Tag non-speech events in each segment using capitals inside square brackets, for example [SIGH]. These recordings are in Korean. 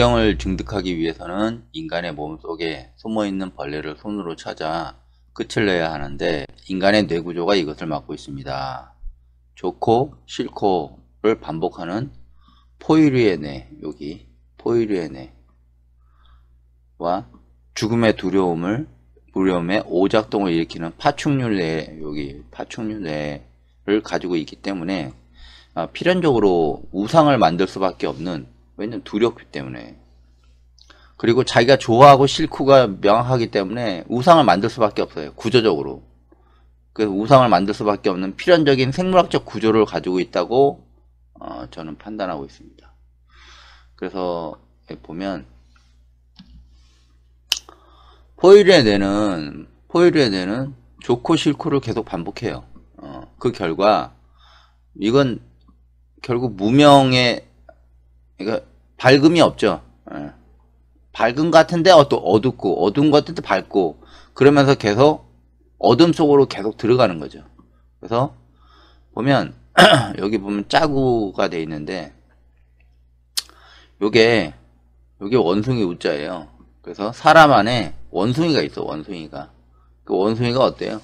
국경을 증득하기 위해서는 인간의 몸 속에 숨어있는 벌레를 손으로 찾아 끝을 내야 하는데 인간의 뇌구조가 이것을 막고 있습니다. 좋고 싫고를 반복하는 포유류의 뇌, 여기 포유류의 뇌와 죽음의 두려움을 두려움에 오작동을 일으키는 파충류 뇌, 여기 파충류 뇌를 가지고 있기 때문에 아, 필연적으로 우상을 만들 수밖에 없는 왜냐면 두렵기 때문에. 그리고 자기가 좋아하고 싫고가 명확하기 때문에 우상을 만들 수밖에 없어요. 구조적으로. 그래서 우상을 만들 수밖에 없는 필연적인 생물학적 구조를 가지고 있다고 어, 저는 판단하고 있습니다. 그래서 보면 포유류의 뇌는 포유류의 뇌는 좋고 싫고를 계속 반복해요. 어, 그 결과 이건 결국 무명의 그러니까 밝음이 없죠. 예. 밝은 같은데 어둡고 어두운 것 같은데 밝고 그러면서 계속 어둠 속으로 계속 들어가는 거죠. 그래서 보면 [CLEARS THROAT] 여기 보면 짜구가 돼 있는데 요게 요게 원숭이 우자예요. 그래서 사람 안에 원숭이가 있어 원숭이가 그 원숭이가 어때요?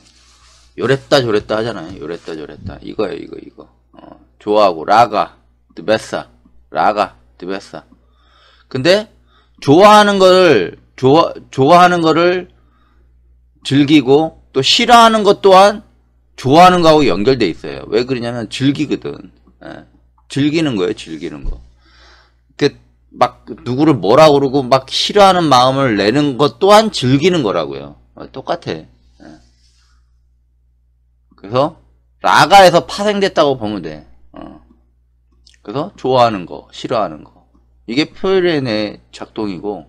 요랬다 저랬다 하잖아요. 요랬다 저랬다 이거예요 이거 이거 어, 좋아하고 라가 또 메사 라가 tivesa. 근데 좋아하는 거를 좋아 좋아하는 거를 즐기고 또 싫어하는 것 또한 좋아하는 거하고 연결돼 있어요. 왜 그러냐면 즐기거든. 예. 즐기는 거예요, 즐기는 거. 그 막 누구를 뭐라 그러고 막 싫어하는 마음을 내는 것 또한 즐기는 거라고요. 어, 똑같아. 예. 그래서 라가에서 파생됐다고 보면 돼. 그래서 좋아하는 거, 싫어하는 거. 이게 표현의 작동이고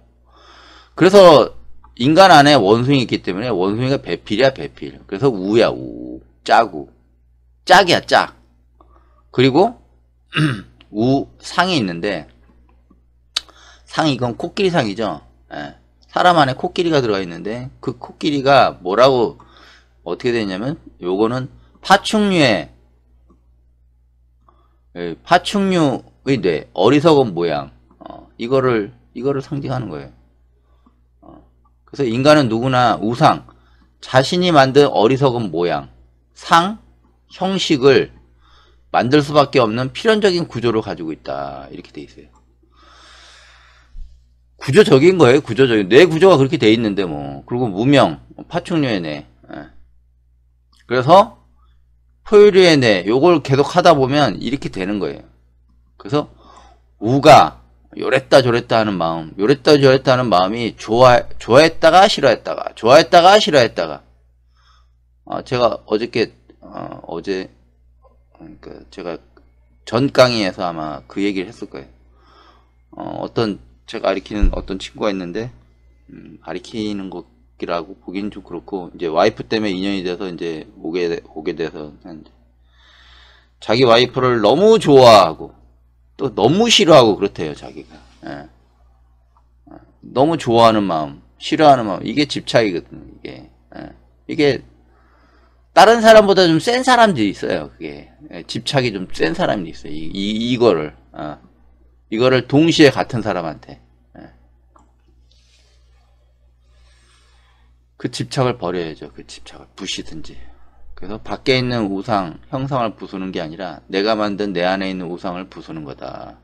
그래서 인간 안에 원숭이 있기 때문에 원숭이가 배필이야 배필. 그래서 우야 우. 짜구. 짝이야 짝. 그리고 [CLEARS THROAT] 우 상이 있는데 상이 건 코끼리 상이죠. 예. 사람 안에 코끼리가 들어가 있는데 그 코끼리가 뭐라고 어떻게 되냐면 요거는 파충류의 예, 파충류의 뇌, 어리석은 모양, 어, 이거를, 이거를 상징하는 거예요. 어, 그래서 인간은 누구나 우상, 자신이 만든 어리석은 모양, 상, 형식을 만들 수밖에 없는 필연적인 구조를 가지고 있다. 이렇게 돼 있어요. 구조적인 거예요, 구조적인. 뇌 구조가 그렇게 돼 있는데, 뭐. 그리고 무명, 파충류의 뇌. 예. 그래서 토유일의내 요걸 계속 하다 보면 이렇게 되는 거예요. 그래서 우가 요랬다 저랬다 하는 마음, 요랬다 저랬다 하는 마음이 좋아 좋아했다가 싫어했다가 좋아했다가 싫어했다가 아, 제가 어저께 어, 어제 그러니까 제가 전 강의에서 아마 그 얘기를 했을 거예요. 어, 어떤 제가 가리키는 어떤 친구가 있는데 음, 가리키는 곳 라고 보긴 좀 그렇고 이제 와이프 때문에 인연이 돼서 이제 오게 오게 돼서 자기 와이프를 너무 좋아하고 또 너무 싫어하고 그렇대요 자기가 예. 예. 너무 좋아하는 마음 싫어하는 마음 이게 집착이거든요 이게 예. 이게 다른 사람보다 좀 센 사람들이 있어요 그게 예. 집착이 좀 센 사람이 있어요 이, 이 이거를 어. 이거를 동시에 같은 사람한테 그 집착을 버려야죠. 그 집착을 부시든지. 그래서 밖에 있는 우상, 형상을 부수는 게 아니라 내가 만든 내 안에 있는 우상을 부수는 거다.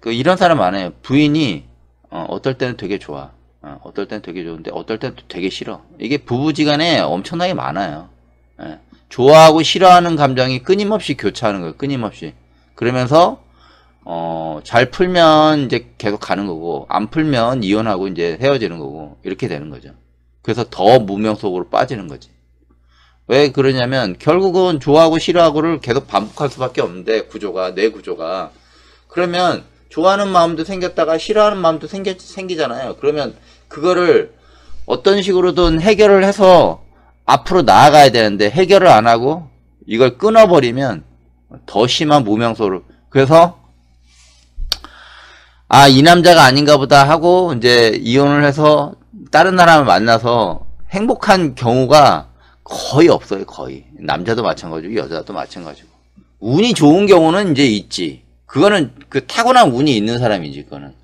그 이런 사람 많아요. 부인이 어, 떨 때는 되게 좋아. 어, 떨 때는 되게 좋은데 어떨 때는 되게 싫어. 이게 부부지간에 엄청나게 많아요. 예. 좋아하고 싫어하는 감정이 끊임없이 교차하는 거예요. 끊임없이. 그러면서 어, 잘 풀면 이제 계속 가는 거고 안 풀면 이혼하고 이제 헤어지는 거고 이렇게 되는 거죠. 그래서 더 무명 속으로 빠지는 거지. 왜 그러냐면 결국은 좋아하고 싫어하고를 계속 반복할 수밖에 없는데 구조가 내 구조가 그러면 좋아하는 마음도 생겼다가 싫어하는 마음도 생기, 생기잖아요. 그러면 그거를 어떤 식으로든 해결을 해서 앞으로 나아가야 되는데 해결을 안 하고 이걸 끊어버리면 더 심한 무명소를 그래서 아 이 남자가 아닌가 보다 하고 이제 이혼을 해서 다른 사람을 만나서 행복한 경우가 거의 없어요, 거의. 남자도 마찬가지고, 여자도 마찬가지고. 운이 좋은 경우는 이제 있지. 그거는 그 타고난 운이 있는 사람이지, 그거는.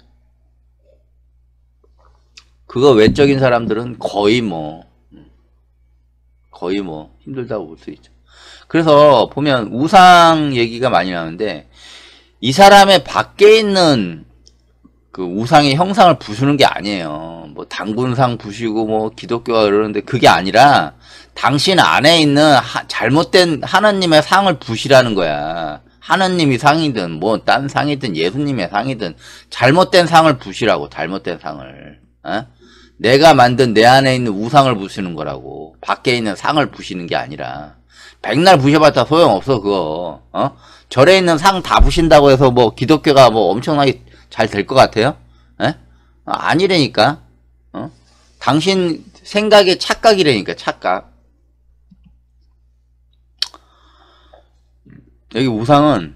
그거 외적인 사람들은 거의 뭐, 거의 뭐, 힘들다고 볼 수 있죠. 그래서 보면 우상 얘기가 많이 나오는데, 이 사람의 밖에 있는 그 우상의 형상을 부수는 게 아니에요. 뭐 당군상 부시고 뭐 기독교가 그러는데 그게 아니라 당신 안에 있는 하, 잘못된 하나님의 상을 부시라는 거야. 하나님이 상이든 뭐 딴 상이든 예수님의 상이든 잘못된 상을 부시라고 잘못된 상을. 어? 내가 만든 내 안에 있는 우상을 부시는 거라고. 밖에 있는 상을 부시는 게 아니라. 백날 부셔봤자 소용없어 그거. 어? 절에 있는 상 다 부신다고 해서 뭐 기독교가 뭐 엄청나게 잘될것 같아요? 에? 예? 어, 아니라니까. 어? 당신 생각의 착각이라니까, 착각. 여기 우상은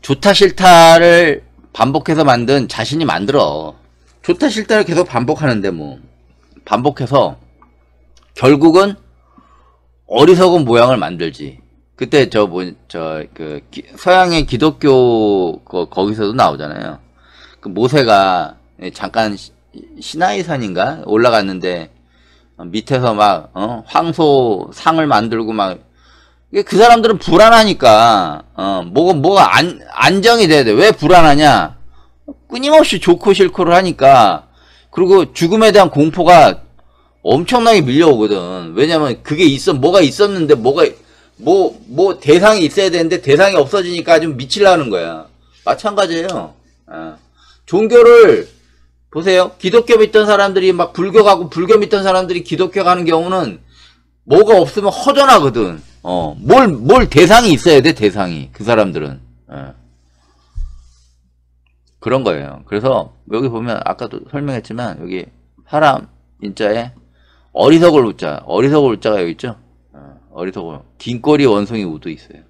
좋다 싫다를 반복해서 만든 자신이 만들어. 좋다 싫다를 계속 반복하는데 뭐 반복해서 결국은 어리석은 모양을 만들지. 그때 저뭐저그 서양의 기독교 거, 거기서도 나오잖아요. 그 모세가 잠깐 시, 시나이산인가 올라갔는데 밑에서 막 어? 황소 상을 만들고 막 그 사람들은 불안하니까 어 뭐가 뭐가 안 안정이 돼야 돼. 왜 불안하냐? 끊임없이 좋고 싫고를 하니까 그리고 죽음에 대한 공포가 엄청나게 밀려오거든. 왜냐면 그게 있어 뭐가 있었는데 뭐가 뭐, 뭐 대상이 있어야 되는데 대상이 없어지니까 좀 미칠라는 거야. 마찬가지예요. 아. 종교를 보세요. 기독교 믿던 사람들이 막 불교 가고 불교 믿던 사람들이 기독교 가는 경우는 뭐가 없으면 허전하거든. 어, 뭘, 뭘 대상이 있어야 돼, 대상이. 그 사람들은. 예. 그런 거예요. 그래서 여기 보면 아까도 설명했지만 여기 사람 인자에 어리석을 웃자, 어리석을 웃자가 여기 있죠. 어리석어요. 긴 꼬리 원숭이 우도 있어요.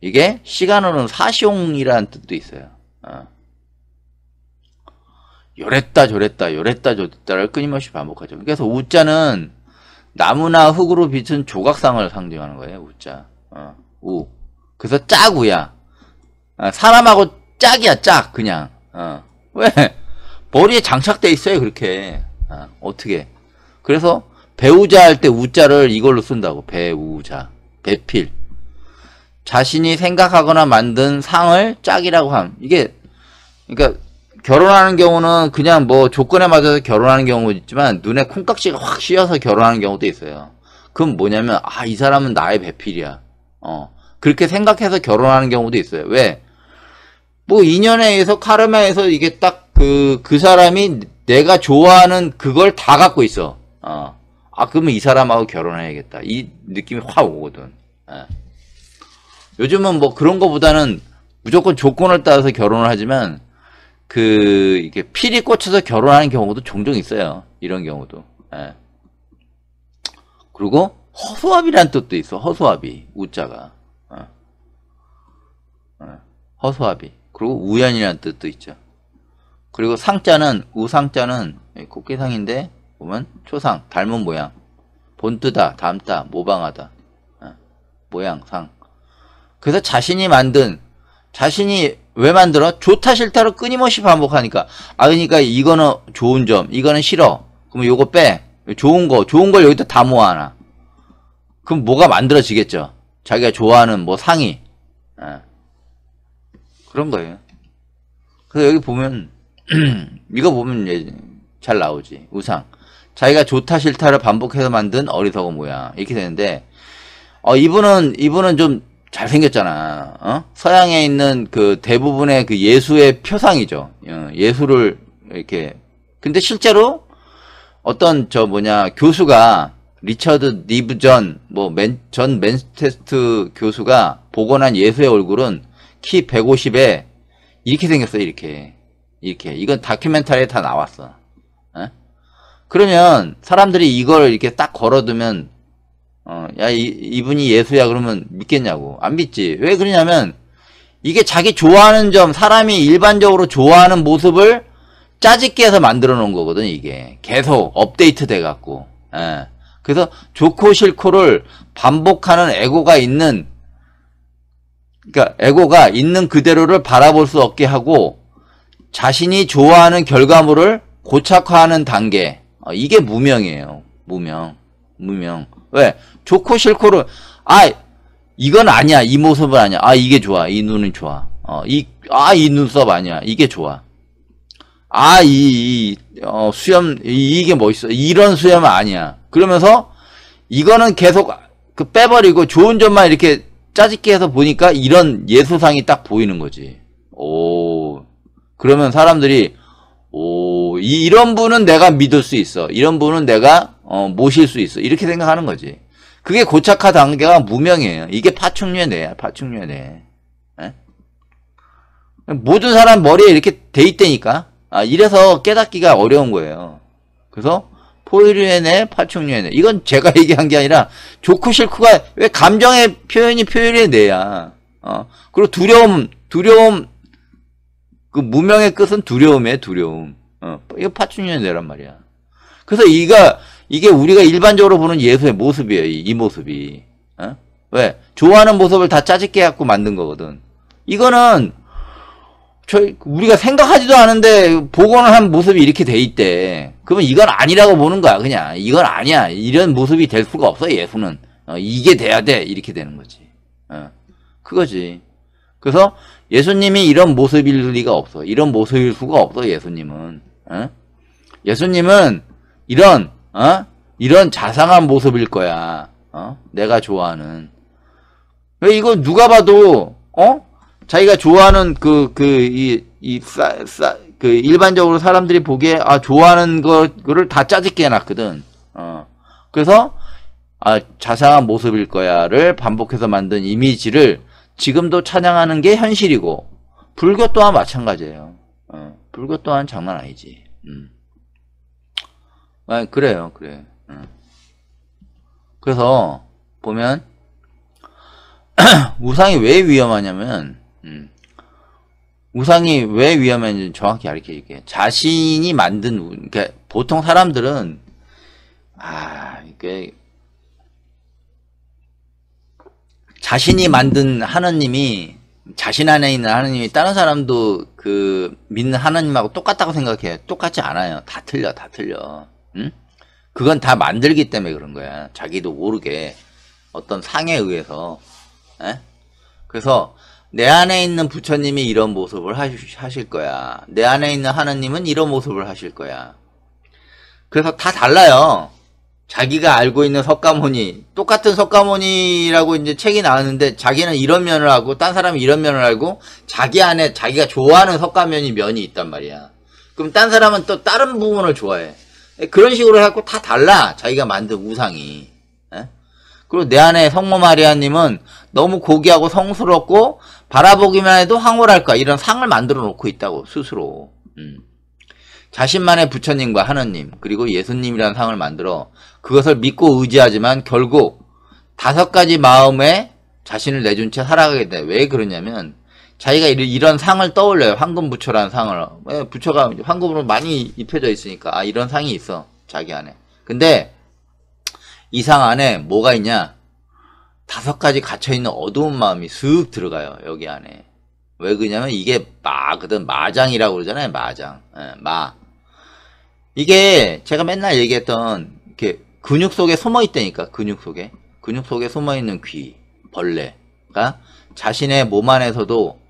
이게 시간으로는 사시옹이라는 뜻도 있어요. 어. 요랬다 저랬다 요랬다 저랬다를 끊임없이 반복하죠. 그래서 우자는 나무나 흙으로 비춘 조각상을 상징하는 거예요. 우자. 어, 우. 그래서 짜구야. 아, 사람하고 짝이야 짝 그냥. 어. 왜? 머리에 장착돼 있어요 그렇게. 아, 어떻게? 그래서 배우자 할 때 우자를 이걸로 쓴다고. 배우자. 배필. 자신이 생각하거나 만든 상을 짝이라고 함. 이게 그러니까 결혼하는 경우는 그냥 뭐 조건에 맞아서 결혼하는 경우 있지만 눈에 콩깍지가 확 씌어서 결혼하는 경우도 있어요. 그럼 뭐냐면 아 이 사람은 나의 배필이야. 어 그렇게 생각해서 결혼하는 경우도 있어요. 왜? 뭐 인연에 의해서 카르마에서 이게 딱 그그 그 사람이 내가 좋아하는 그걸 다 갖고 있어. 어. 아 그러면 이 사람하고 결혼해야겠다 이 느낌이 확 오거든 예. 요즘은 뭐 그런 거보다는 무조건 조건을 따라서 결혼을 하지만 그 이게 필이 꽂혀서 결혼하는 경우도 종종 있어요 이런 경우도 예. 그리고 허수아비란 뜻도 있어 허수아비 우자가 예. 허수아비 그리고 우연이라는 뜻도 있죠 그리고 상자는 우상자는 꽃게상인데 예, 보면 초상 닮은 모양 본뜨다 닮다 모방하다 어, 모양 상 그래서 자신이 만든 자신이 왜 만들어? 좋다 싫다로 끊임없이 반복하니까 아 그러니까 이거는 좋은 점 이거는 싫어 그럼 요거 빼 좋은 거 좋은 걸 여기다 다 모아놔 그럼 뭐가 만들어지겠죠 자기가 좋아하는 뭐 상의 어. 그런 거예요 그래서 여기 보면 [CLEARS THROAT] 이거 보면 이제 잘 나오지 우상 자기가 좋다 싫다를 반복해서 만든 어리석은 모양 이렇게 되는데 어 이분은 이분은 좀 잘생겼잖아 어? 서양에 있는 그 대부분의 그 예수의 표상이죠 어, 예수를 이렇게 근데 실제로 어떤 저 뭐냐 교수가 리처드 니브전 뭐전 맨 맨체스트 교수가 복원한 예수의 얼굴은 키 150에 이렇게 생겼어 이렇게 이렇게 이건 다큐멘터리에 다 나왔어 그러면 사람들이 이걸 이렇게 딱 걸어두면 어, 야 이, 분이 예수야 그러면 믿겠냐고 안 믿지 왜 그러냐면 이게 자기 좋아하는 점 사람이 일반적으로 좋아하는 모습을 짜집게 해서 만들어 놓은 거거든 이게 계속 업데이트 돼 갖고 예. 그래서 좋고 싫고를 반복하는 에고가 있는 그러니까 에고가 있는 그대로를 바라볼 수 없게 하고 자신이 좋아하는 결과물을 고착화하는 단계 어, 이게 무명이에요. 무명. 무명. 왜? 좋고 싫고를, 아, 이건 아니야. 이 모습은 아니야. 아, 이게 좋아. 이 눈은 좋아. 어, 이, 아, 이 눈썹 아니야. 이게 좋아. 아, 이, 이 어, 수염, 이, 이게 멋있어. 뭐 이런 수염은 아니야. 그러면서, 이거는 계속 그 빼버리고 좋은 점만 이렇게 짜집기 해서 보니까 이런 예술상이 딱 보이는 거지. 오. 그러면 사람들이, 오, 거 이, 런 분은 내가 믿을 수 있어. 이런 분은 내가 어, 모실 수 있어. 이렇게 생각하는 거지. 그게 고착화 단계가 무명이에요. 이게 파충류네, 파충류네. 에? 예? 모든 사람 머리에 이렇게 돼 있다니까. 아, 이래서 깨닫기가 어려운 거예요. 그래서 포유류애네, 파충류애네. 이건 제가 [LAUGHS] 얘기한 게 아니라 좋고 싫고가 왜 감정의 표현이 표현이내야 어. 그리고 두려움, 두려움 그 무명의 끝은 두려움에 두려움. 어, 이거 파충류의 뇌란 말이야. 그래서 이가 이게 우리가 일반적으로 보는 예수의 모습이에요. 이, 이 모습이. 어? 왜? 좋아하는 모습을 다 짜집게 갖고 만든 거거든. 이거는 저희 우리가 생각하지도 않은데 복원을 한 모습이 이렇게 돼 있대. 그러면 이건 아니라고 보는 거야. 그냥 이건 아니야. 이런 모습이 될 수가 없어. 예수는 어, 이게 돼야 돼. 이렇게 되는 거지. 어, 그거지. 그래서 예수님이 이런 모습일 리가 없어. 이런 모습일 수가 없어. 예수님은. 어? 예수님은 이런 어? 이런 자상한 모습일 거야. 어? 내가 좋아하는. 왜 이거 누가 봐도 어? 자기가 좋아하는 그 그 이이그 그, 그 일반적으로 사람들이 보기에 아 좋아하는 거를 다 짜집게 해놨거든. 어. 그래서 아 자상한 모습일 거야를 반복해서 만든 이미지를 지금도 찬양하는 게 현실이고 불교 또한 마찬가지예요. 어. 불꽃 또한 장난 아니지. 음. 아, 그래요, 그래. 음. 그래서 보면 [CLEARS THROAT] 우상이 왜 위험하냐면 음. 우상이 왜 위험한지 정확히 알려줄게. 자신이 만든 그러니까 보통 사람들은 아 이게 자신이 만든 하나님이 자신 안에 있는 하느님이 다른 사람도 그 믿는 하나님하고 똑같다고 생각해요. 똑같지 않아요. 다 틀려, 다 틀려. 응? 그건 다 만들기 때문에 그런 거야. 자기도 모르게 어떤 상에 의해서. 에? 예? 그래서 내 안에 있는 부처님이 이런 모습을 하실 거야. 내 안에 있는 하느님은 이런 모습을 하실 거야. 그래서 다 달라요. 자기가 알고 있는 석가모니 똑같은 석가모니라고 이제 책이 나왔는데 자기는 이런 면을 하고딴 사람이 이런 면을 알고 자기 안에 자기가 좋아하는 석가면이 면이 있단 말이야 그럼 딴 사람은 또 다른 부분을 좋아해 그런 식으로 해갖고 다 달라 자기가 만든 우상이 에? 예? 그리고 내 안에 성모 마리아님은 너무 고귀하고 성스럽고 바라보기만 해도 황홀할 거야 이런 상을 만들어 놓고 있다고 스스로 음. 자신만의 부처님과 하느님 그리고 예수님이라는 상을 만들어 그것을 믿고 의지하지만 결국 다섯 가지 마음에 자신을 내준 채 살아가게 돼. 왜 그러냐면 자기가 이런 상을 떠올려요. 황금 부처라는 상을. 왜 예, 부처가 황금으로 많이 입혀져 있으니까 아 이런 상이 있어 자기 안에. 근데 이 상 안에 뭐가 있냐? 다섯 가지 갇혀있는 어두운 마음이 슥 들어가요. 여기 안에. 왜 그러냐면 이게 마거든. 마장이라고 그러잖아요. 마장. 예, 마. 이게 제가 맨날 얘기했던 이렇게 근육 속에 숨어 있다니까 근육 속에 근육 속에 숨어 있는 귀 벌레가 자신의 몸 안에서도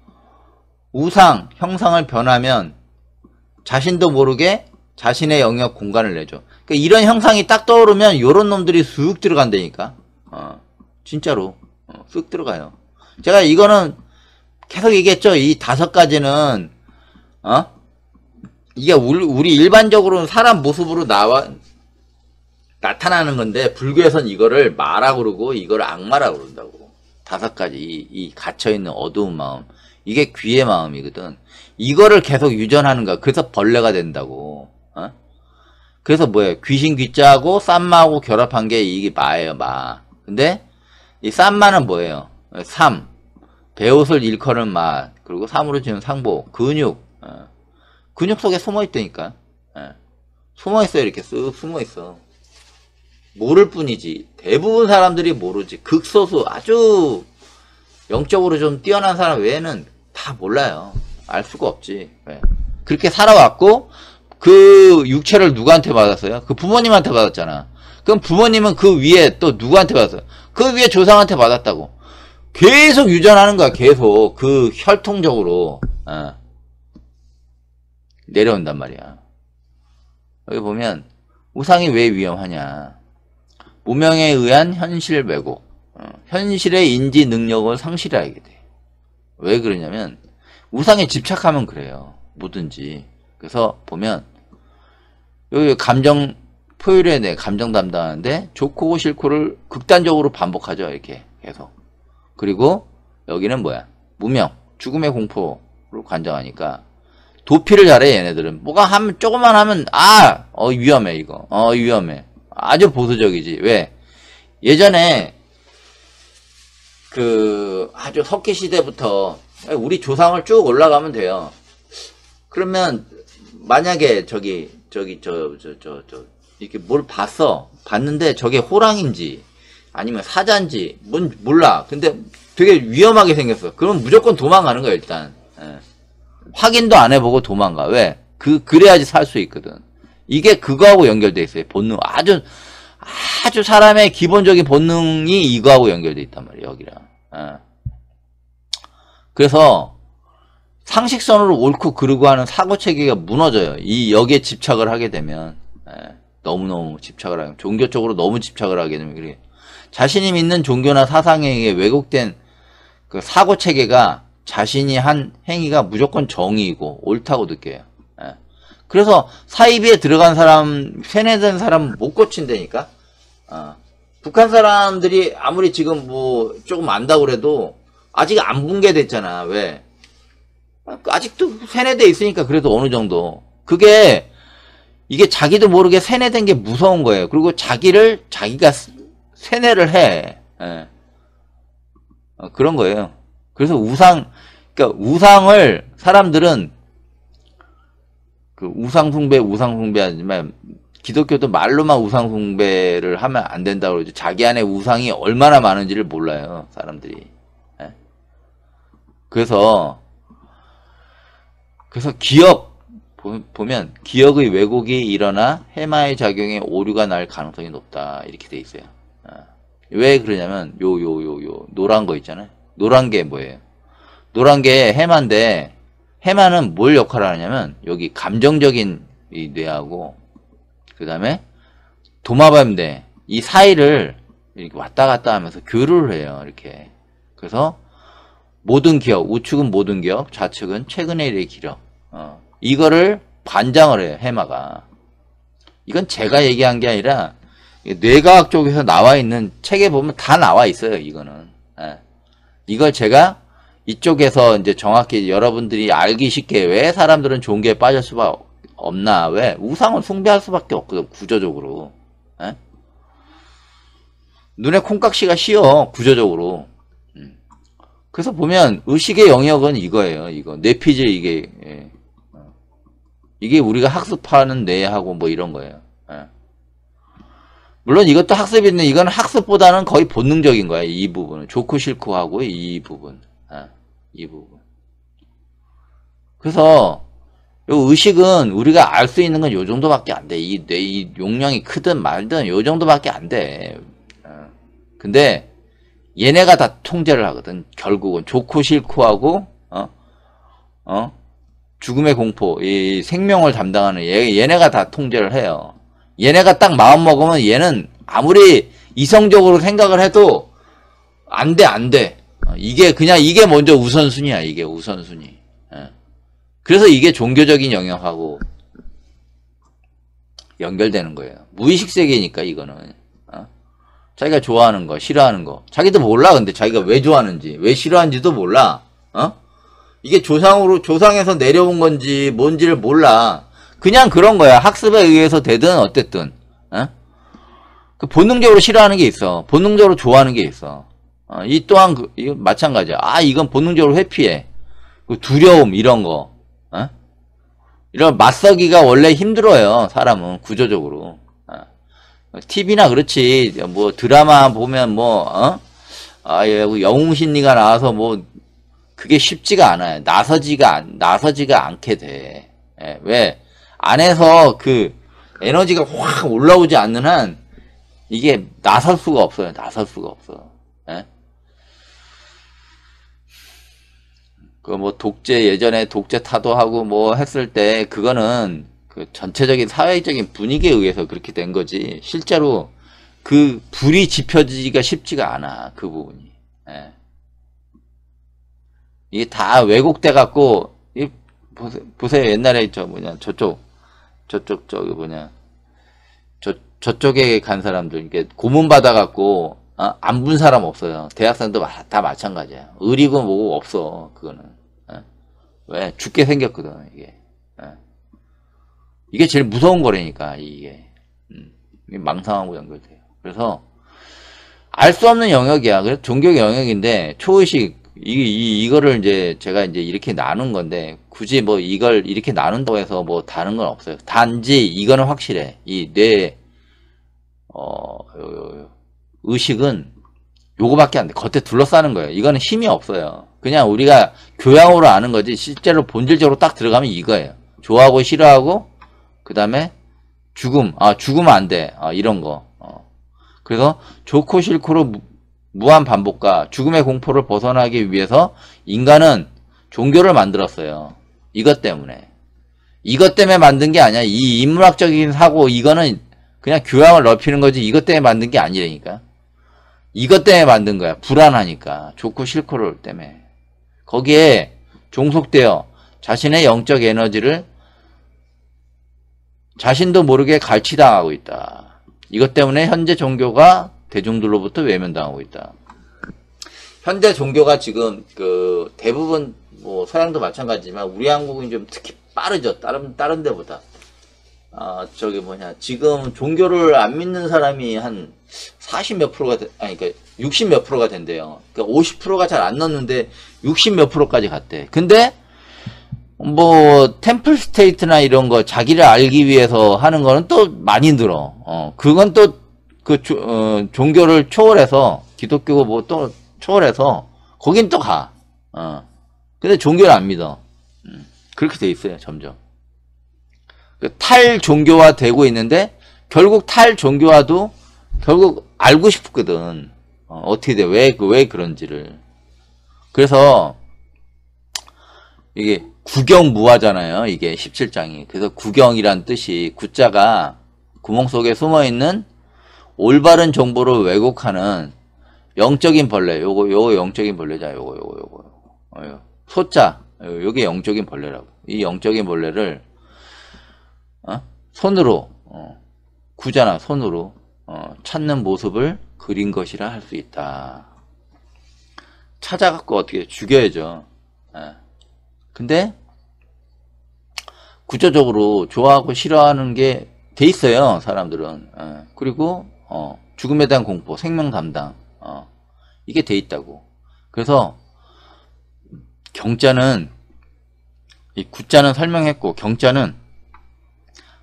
우상 형상을 변하면 자신도 모르게 자신의 영역 공간을 내죠 그러니까 이런 형상이 딱 떠오르면 이런 놈들이 쑥 들어간다니까 어, 진짜로 어, 쑥 들어가요 제가 이거는 계속 얘기했죠 이 다섯 가지는 어? 이게 우리 일반적으로는 사람 모습으로 나와 나타나는 건데 불교에선 이거를 마라 그러고 이걸 악마라 그런다고 다섯 가지 이, 이 갇혀 있는 어두운 마음 이게 귀의 마음이거든 이거를 계속 유전하는 거야 그래서 벌레가 된다고 어? 그래서 뭐예요 귀신 귀자하고 쌈마하고 결합한 게 이게 마예요 마 근데 이 쌈마는 뭐예요 삶 배옷을 일컬은 마 그리고 삶으로 지은 상복 근육 어. 근육 속에 숨어 있다니까. 예. 숨어 있어 요 이렇게 쓱 숨어 있어. 모를 뿐이지 대부분 사람들이 모르지 극소수 아주 영적으로 좀 뛰어난 사람 외에는 다 몰라요. 알 수가 없지. 예. 그렇게 살아왔고 그 육체를 누구한테 받았어요? 그 부모님한테 받았잖아. 그럼 부모님은 그 위에 또 누구한테 받았어요? 그 위에 조상한테 받았다고. 계속 유전하는 거야, 계속. 그 혈통적으로. 어. 내려온단 말이야. 여기 보면 우상이 왜 위험하냐. 무명에 의한 현실 왜곡. 어, 현실의 인지 능력을 상실하게 돼. 왜 그러냐면 우상에 집착하면 그래요. 뭐든지. 그래서 보면 여기 감정 표현에 대해 감정 담당하는데 좋고 싫고를 극단적으로 반복하죠. 이렇게 계속. 그리고 여기는 뭐야? 무명, 죽음의 공포를 관장하니까 도피를 잘해 얘네들은 뭐가 하면 조금만 하면 아어 위험해 이거 어 위험해 아주 보수적이지 왜 예전에 그 아주 석기 시대부터 우리 조상을 쭉 올라가면 돼요 그러면 만약에 저기 저기 저 저저저 이렇게 뭘 봤어 봤는데 저게 호랑인지 아니면 사자인지 뭔 몰라 근데 되게 위험하게 생겼어 그럼 무조건 도망가는 거야 일단 예. 확인도 안 해보고 도망가. 왜? 그, 그래야지 살 수 있거든. 이게 그거하고 연결돼 있어요. 본능. 아주, 아주 사람의 기본적인 본능이 이거하고 연결돼 있단 말이에요. 여기랑. 아. 그래서 상식선으로 옳고 그르고 하는 사고체계가 무너져요. 이 여기에 집착을 하게 되면. 아. 너무너무 집착을 하면 게 종교 쪽으로 너무 집착을 하게 되면 그래 자신이 믿는 종교나 사상에 의해 왜곡된 그 사고체계가 자신이 한 행위가 무조건 정의이고 옳다고 느껴요. 예. 그래서 사이비에 들어간 사람, 세뇌된 사람 못 고친다니까. 어. 북한 사람들이 아무리 지금 뭐 조금 안다고 그래도 아직 안 붕괴됐잖아. 왜? 아직도 세뇌돼 있으니까 그래도 어느 정도. 그게 이게 자기도 모르게 세뇌된 게 무서운 거예요. 그리고 자기를 자기가 세뇌를 해. 예. 어, 그런 거예요. 그래서 우상 그러니까 우상을 사람들은 그 우상 숭배 우상 숭배 하지만 기독교도 말로만 우상 숭배를 하면 안 된다고 그러죠. 자기 안에 우상이 얼마나 많은지를 몰라요, 사람들이. 예? 그래서 그래서 기억 보면 기억의 왜곡이 일어나 해마의 작용에 오류가 날 가능성이 높다 이렇게 돼 있어요. 예. 왜 그러냐면 요 요 요 요 노란 거 있잖아요. 노란 게 뭐예요? 노란 게 해마인데 해마는 뭘 역할을 하냐면 여기 감정적인 이 뇌하고 그 다음에 도마뱀뇌 이 사이를 이렇게 왔다 갔다 하면서 교류를 해요 이렇게 그래서 모든 기억 우측은 모든 기억 좌측은 최근의 일의 기력 어. 이거를 반장을 해요 해마가 이건 제가 얘기한 게 아니라 뇌과학 쪽에서 나와 있는 책에 보면 다 나와 있어요 이거는 예. 이걸 제가 이쪽에서 이제 정확히 여러분들이 알기 쉽게 왜 사람들은 좋은 게 빠질 수밖에 없나 왜 우상은 숭배할 수밖에 없거든 구조적으로 에? 예? 눈에 콩깍시가 씌어 구조적으로 음. 그래서 보면 의식의 영역은 이거예요 이거 뇌피질 이게 예. 이게 우리가 학습하는 뇌하고 뭐 이런 거예요 예. 물론 이것도 학습이 있는 이건 학습보다는 거의 본능적인 거예요 이 부분은 좋고 싫고 하고 이 부분 이 부분. 그래서 요 의식은 우리가 알 수 있는 건 요 정도밖에 안 돼. 이뇌이 용량이 크든 말든 요 정도밖에 안 돼. 어. 근데 얘네가 다 통제를 하거든. 결국은 좋고 싫고 하고 어? 어? 죽음의 공포, 이 생명을 담당하는 얘, 얘네가 다 통제를 해요. 얘네가 딱 마음 먹으면 얘는 아무리 이성적으로 생각을 해도 안 돼, 안 돼. 어, 이게 그냥 이게 먼저 우선순위야 이게 우선순위 예. 그래서 이게 종교적인 영역하고 연결되는 거예요 무의식 세계니까 이거는 어? 자기가 좋아하는 거 싫어하는 거 자기도 몰라 근데 자기가 왜 좋아하는지 왜 싫어하는지도 몰라 어? 이게 조상으로 조상에서 내려온 건지 뭔지를 몰라 그냥 그런 거야 학습에 의해서 되든 어쨌든 어? 그 본능적으로 싫어하는 게 있어 본능적으로 좋아하는 게 있어 어, 이 또한 그, 이거 마찬가지야. 아 이건 본능적으로 회피해. 그 두려움 이런 거. 어? 이런 맞서기가 원래 힘들어요. 사람은 구조적으로. 어. TV나 그렇지 뭐 드라마 보면 뭐 어? 아, 예, 뭐 영웅 심리가 나와서 뭐 그게 쉽지가 않아요. 나서지가 나서지가 않게 돼. 예, 왜 안에서 그 에너지가 확 올라오지 않는 한 이게 나설 수가 없어요. 나설 수가 없어. 예? 그뭐 독재 예전에 독재 타도하고 뭐 했을 때 그거는 그 전체적인 사회적인 분위기에 의해서 그렇게 된 거지 실제로 그 불이 지펴지기가 쉽지가 않아 그 부분이 예. 이게 다 왜곡돼 갖고 이 보세요, 보세요 옛날에 저 뭐냐 저쪽 저쪽 저기 뭐냐 저 저쪽에 간 사람들 이게 고문 받아 갖고 어? 안본 사람 없어요 대학생도 다 마찬가지야 의리고 뭐고 없어 그거는 왜? 죽게 생겼거든, 이게. 예. 이게 제일 무서운 거래니까, 이게. 음. 이게 망상하고 연결돼요. 그래서, 알 수 없는 영역이야. 그래서 종교 영역인데, 초의식, 이, 이, 이거를 이제 제가 이제 이렇게 나눈 건데, 굳이 뭐 이걸 이렇게 나눈다고 해서 뭐 다른 건 없어요. 단지 이거는 확실해. 이 뇌, 어, 의식은 요거밖에 안 돼. 겉에 둘러싸는 거예요. 이거는 힘이 없어요. 그냥 우리가 교양으로 아는 거지 실제로 본질적으로 딱 들어가면 이거예요. 좋아하고 싫어하고 그 다음에 죽음, 아 죽으면 안 돼, 아, 이런 거. 어. 그래서 좋고 싫고로 무, 한 반복과 죽음의 공포를 벗어나기 위해서 인간은 종교를 만들었어요. 이것 때문에. 이것 때문에 만든 게 아니야. 이 인문학적인 사고 이거는 그냥 교양을 넓히는 거지 이것 때문에 만든 게 아니라니까. 이것 때문에 만든 거야. 불안하니까. 좋고 싫고를 때문에. 거기에 종속되어 자신의 영적 에너지를 자신도 모르게 갈취당하고 있다. 이것 때문에 현재 종교가 대중들로부터 외면당하고 있다. 현재 종교가 지금 그 대부분 뭐 서양도 마찬가지지만 우리 한국은 좀 특히 빠르죠. 다른 다른 데보다. 아, 저기 뭐냐. 지금 종교를 안 믿는 사람이 한 40 몇 프로가, 되, 아니, 그러니까 60 몇 프로가 된대요. 그러니까 50%가 잘 안 넣는데 60몇 프로까지 갔대. 근데 뭐 템플 스테이트나 이런 거 자기를 알기 위해서 하는 거는 또 많이 늘어. 어, 그건 또그 어, 종교를 초월해서 기독교고 뭐 또 초월해서 거긴 또 가. 어. 근데 종교를 안 믿어. 음, 그렇게 돼 있어요, 점점. 그 탈 종교화 되고 있는데 결국 탈 종교화도 결국 알고 싶거든. 어, 어떻게 돼? 왜, 왜 그런지를. 그래서 이게 구경무화잖아요. 이게 17장이. 그래서 구경이란 뜻이 구자가 구멍 속에 숨어 있는 올바른 정보를 왜곡하는 영적인 벌레. 요거 요거 영적인 벌레자. 요거 요거 요거. 어, 소자. 요게 영적인 벌레라고. 이 영적인 벌레를 어? 손으로 어, 구자나 손으로 어, 찾는 모습을 그린 것이라 할 수 있다. 찾아갖고 어떻게 죽여야죠. 예. 근데 구조적으로 좋아하고 싫어하는 게 돼 있어요 사람들은 예. 그리고 어, 죽음에 대한 공포 생명 담당 어, 이게 돼 있다고 그래서 경자는 이 구자는 설명했고 경자는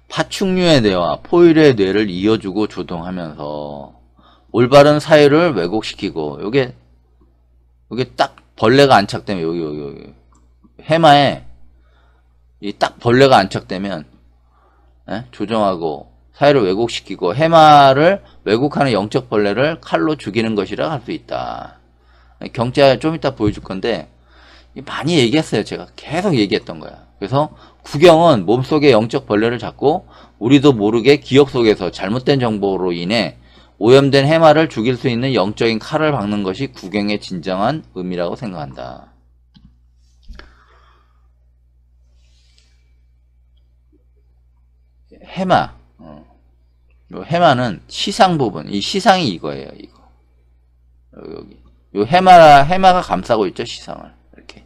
파충류의 뇌와 포유류의 뇌를 이어주고 조동하면서 올바른 사유를 왜곡시키고 이게 이게 딱 벌레가 안착되면 여기 여기 여기 해마에 이 딱 벌레가 안착되면 예? 조정하고 사회를 왜곡시키고 해마를 왜곡하는 영적 벌레를 칼로 죽이는 것이라 할 수 있다. 경제 좀 이따 보여줄 건데 많이 얘기했어요. 제가 계속 얘기했던 거야. 그래서 구경은 몸속에 영적 벌레를 잡고 우리도 모르게 기억 속에서 잘못된 정보로 인해 오염된 해마를 죽일 수 있는 영적인 칼을 박는 것이 구경의 진정한 의미라고 생각한다. 해마. 어. 해마는 시상 부분. 이 시상이 이거예요, 이거. 여기. 요 해마라, 해마가 감싸고 있죠, 시상을. 이렇게.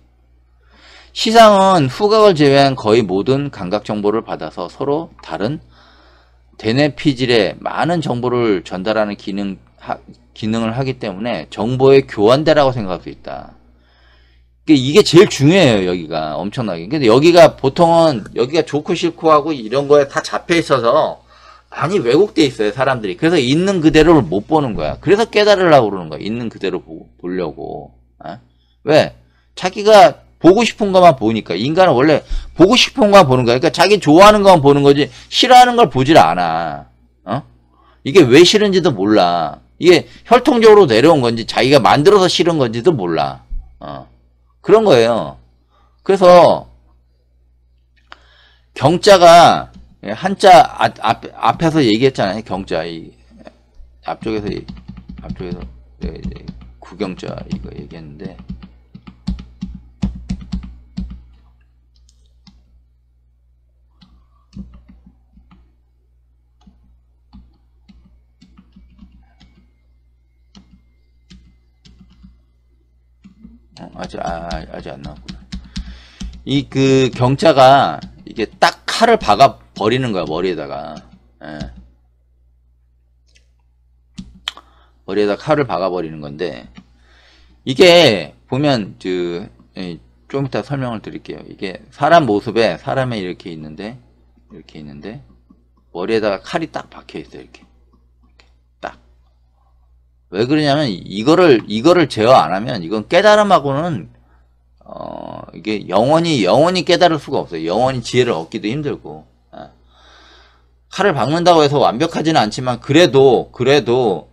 시상은 후각을 제외한 거의 모든 감각 정보를 받아서 서로 다른 대뇌피질에 많은 정보를 전달하는 기능, 하, 기능을 하기 때문에 정보의 교환대라고 생각할 수 있다. 그러니까 이게 제일 중요해요, 여기가. 엄청나게. 근데 여기가 보통은, 여기가 좋고 싫고 하고 이런 거에 다 잡혀 있어서 많이 왜곡돼 있어요, 사람들이. 그래서 있는 그대로를 못 보는 거야. 그래서 깨달으려고 그러는 거야. 있는 그대로 보려고. 어? 왜? 자기가 보고 싶은 것만 보니까 인간은 원래 보고 싶은 것만 보는 거야. 그러니까 자기 좋아하는 것만 보는 거지 싫어하는 걸 보질 않아. 어? 이게 왜 싫은지도 몰라. 이게 혈통적으로 내려온 건지 자기가 만들어서 싫은 건지도 몰라. 어. 그런 거예요. 그래서 경자가 예, 한자 앞, 앞, 앞에서 얘기했잖아요. 경자 이 앞쪽에서 앞쪽에서 예, 구경자 이거 얘기했는데 어? 아직 아, 아직 안 나왔구나. 이그 경자가 이게 딱 칼을 박아 버리는 거야 머리에다가. 예. 머리에다 칼을 박아 버리는 건데 이게 보면 그좀 예, 이따 설명을 드릴게요. 이게 사람 모습에 사람에 이렇게 있는데 이렇게 있는데 머리에다가 칼이 딱 박혀 있어 이렇게. 왜 그러냐면 이거를 이거를 제어 안 하면 이건 깨달음하고는 어 이게 영원히 영원히 깨달을 수가 없어요. 영원히 지혜를 얻기도 힘들고 예. 칼을 박는다고 해서 완벽하지는 않지만 그래도 그래도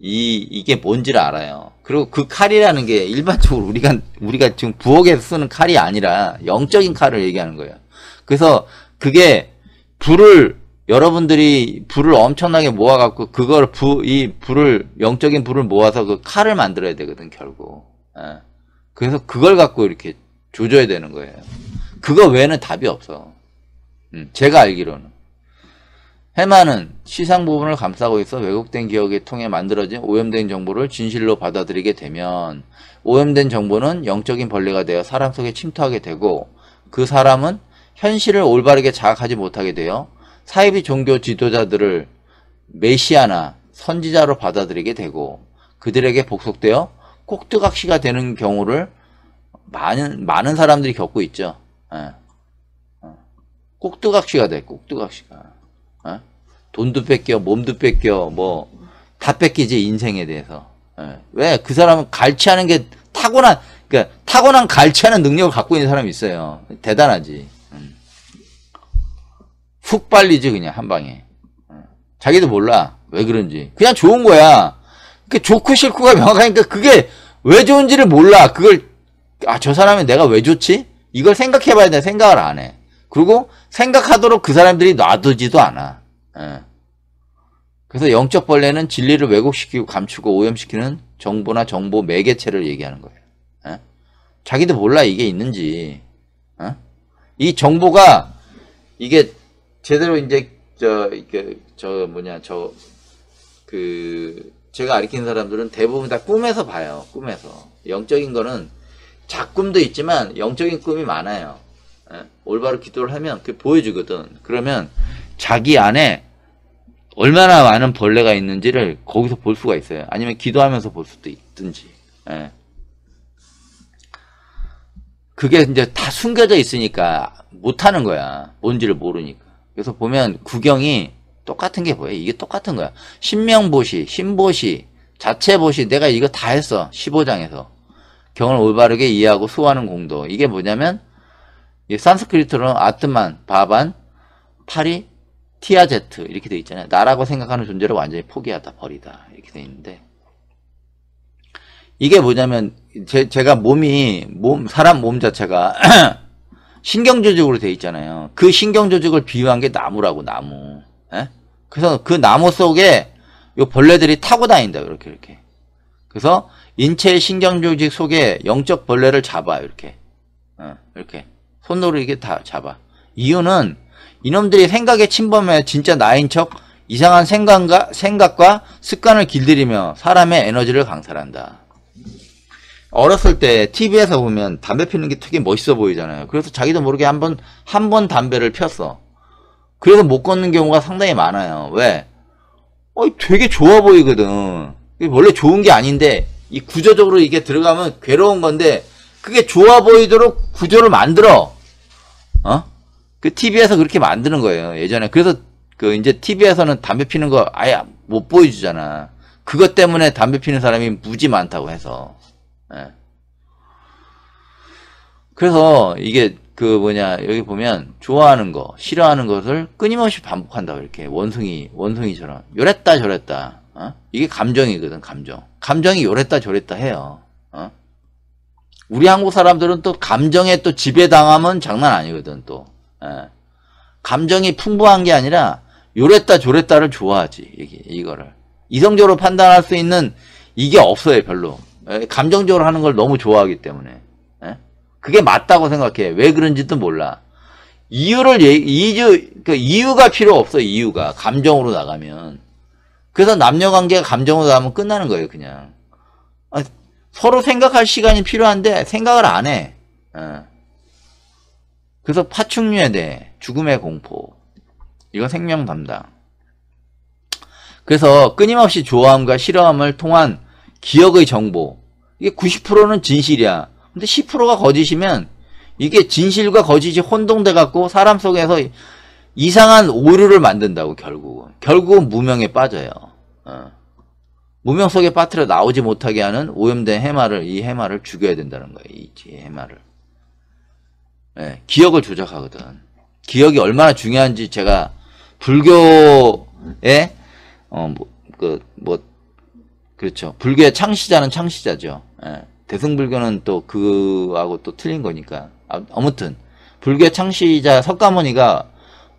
이 이게 뭔지를 알아요. 그리고 그 칼이라는 게 일반적으로 우리가 우리가 지금 부엌에서 쓰는 칼이 아니라 영적인 칼을 얘기하는 거예요. 그래서 그게 불을 여러분들이 불을 엄청나게 모아갖고 그걸 부, 이 불을 영적인 불을 모아서 그 칼을 만들어야 되거든 결국. 예. 그래서 그걸 갖고 이렇게 조져야 되는 거예요. 그거 외에는 답이 없어. 음, 제가 알기로는. 해마는 시상 부분을 감싸고 있어 왜곡된 기억에 통해 만들어진 오염된 정보를 진실로 받아들이게 되면 오염된 정보는 영적인 벌레가 되어 사람 속에 침투하게 되고 그 사람은 현실을 올바르게 자각하지 못하게 되어 사이비 종교 지도자들을 메시아나 선지자로 받아들이게 되고 그들에게 복속되어 꼭두각시가 되는 경우를 많은 많은 사람들이 겪고 있죠. 예. 예. 꼭두각시가 돼, 꼭두각시가. 예? 돈도 뺏겨, 몸도 뺏겨, 뭐 다 뺏기지 인생에 대해서. 왜그 사람은 갈취하는 게 타고난 그러니까 타고난 갈취하는 능력을 갖고 있는 사람이 있어요. 대단하지. 훅 빨리지 그냥 한 방에. 자기도 몰라 왜 그런지. 그냥 좋은 거야. 그 좋고 싫고가 명확하니까 그게 왜 좋은지를 몰라. 그걸 아저 사람이 내가 왜 좋지? 이걸 생각해봐야 돼. 생각을 안 해. 그리고 생각하도록 그 사람들이 놔두지도 않아. 예. 그래서 영적 벌레는 진리를 왜곡시키고 감추고 오염시키는 정보나 정보 매개체를 얘기하는 거예요. 예? 자기도 몰라 이게 있는지. 예? 이 정보가 이게 제대로 이제 저 이게 저 뭐냐 저 그 제가 가르치는 사람들은 대부분 다 꿈에서 봐요. 꿈에서 영적인 거는 작꿈도 있지만 영적인 꿈이 많아요. 예? 올바로 기도를 하면 그 보여주거든. 그러면 자기 안에 얼마나 많은 벌레가 있는지를 거기서 볼 수가 있어요. 아니면 기도하면서 볼 수도 있든지. 예. 그게 이제 다 숨겨져 있으니까 못하는 거야. 뭔지를 모르니까. 그래서 보면 구경이 똑같은 게 보여. 이게 똑같은 거야. 신명보시, 신보시, 자체보시 내가 이거 다 했어. 15장에서. 경을 올바르게 이해하고 수호하는 공도. 이게 뭐냐면 이 산스크리트로는 아트만, 바반, 파리, 티아제트 이렇게 돼 있잖아요. 나라고 생각하는 존재를 완전히 포기하다, 버리다 이렇게 돼 있는데 이게 뭐냐면 제, 제가 몸이 몸 사람 몸 자체가 [CLEARS THROAT] 신경 조직으로 돼 있잖아요. 그 신경 조직을 비유한 게 나무라고 나무. 에? 예? 그래서 그 나무 속에 요 벌레들이 타고 다닌다 이렇게 이렇게. 그래서 인체의 신경 조직 속에 영적 벌레를 잡아 이렇게. 어, 이렇게 손으로 이게 다 잡아. 이유는 이놈들이 생각에 침범해 진짜 나인 척 이상한 생각과, 생각과 습관을 길들이며 사람의 에너지를 강탈한다. 어렸을 때 TV에서 보면 담배 피는 게 되게 멋있어 보이잖아요. 그래서 자기도 모르게 한 번, 한번 담배를 폈어. 그래서 못 걷는 경우가 상당히 많아요. 왜? 어, 되게 좋아 보이거든. 원래 좋은 게 아닌데, 이 구조적으로 이게 들어가면 괴로운 건데, 그게 좋아 보이도록 구조를 만들어. 어? 그 TV에서 그렇게 만드는 거예요. 예전에. 그래서 그 이제 TV에서는 담배 피는 거 아예 못 보여주잖아. 그것 때문에 담배 피는 사람이 무지 많다고 해서. 예. 그래서 이게 그 뭐냐 여기 보면 좋아하는 거 싫어하는 것을 끊임없이 반복한다 이렇게 원숭이 원숭이처럼 요랬다 저랬다 어? 이게 감정이거든 감정 감정이 요랬다 저랬다 해요 어? 우리 한국 사람들은 또 감정에 또 지배당하면 장난 아니거든 또 예. 감정이 풍부한 게 아니라 요랬다 저랬다를 좋아하지 이게 이거를 이성적으로 판단할 수 있는 이게 없어요 별로 예, 감정적으로 하는 걸 너무 좋아하기 때문에 예? 그게 맞다고 생각해 왜 그런지도 몰라 이유를 이유 그 이유가 필요 없어 이유가 감정으로 나가면 그래서 남녀 관계가 감정으로 나가면 끝나는 거예요 그냥 아, 서로 생각할 시간이 필요한데 생각을 안 해. 예. 그래서 파충류에 대해 죽음의 공포 이건 생명 담당. 그래서 끊임없이 좋아함과 싫어함을 통한 기억의 정보. 이게 90%는 진실이야. 근데 10%가 거짓이면 이게 진실과 거짓이 혼동돼 갖고 사람 속에서 이상한 오류를 만든다고 결국은. 결국은 무명에 빠져요. 어. 무명 속에 빠트려 나오지 못하게 하는 오염된 해마를 이 해마를 죽여야 된다는 거예요. 이 해마를. 네, 기억을 조작하거든. 기억이 얼마나 중요한지 제가 불교에어뭐 그, 뭐, 그렇죠. 불교의 창시자는 창시자죠. 예. 대승불교는 또 그하고 또 틀린 거니까. 아, 무튼 불교의 창시자 석가모니가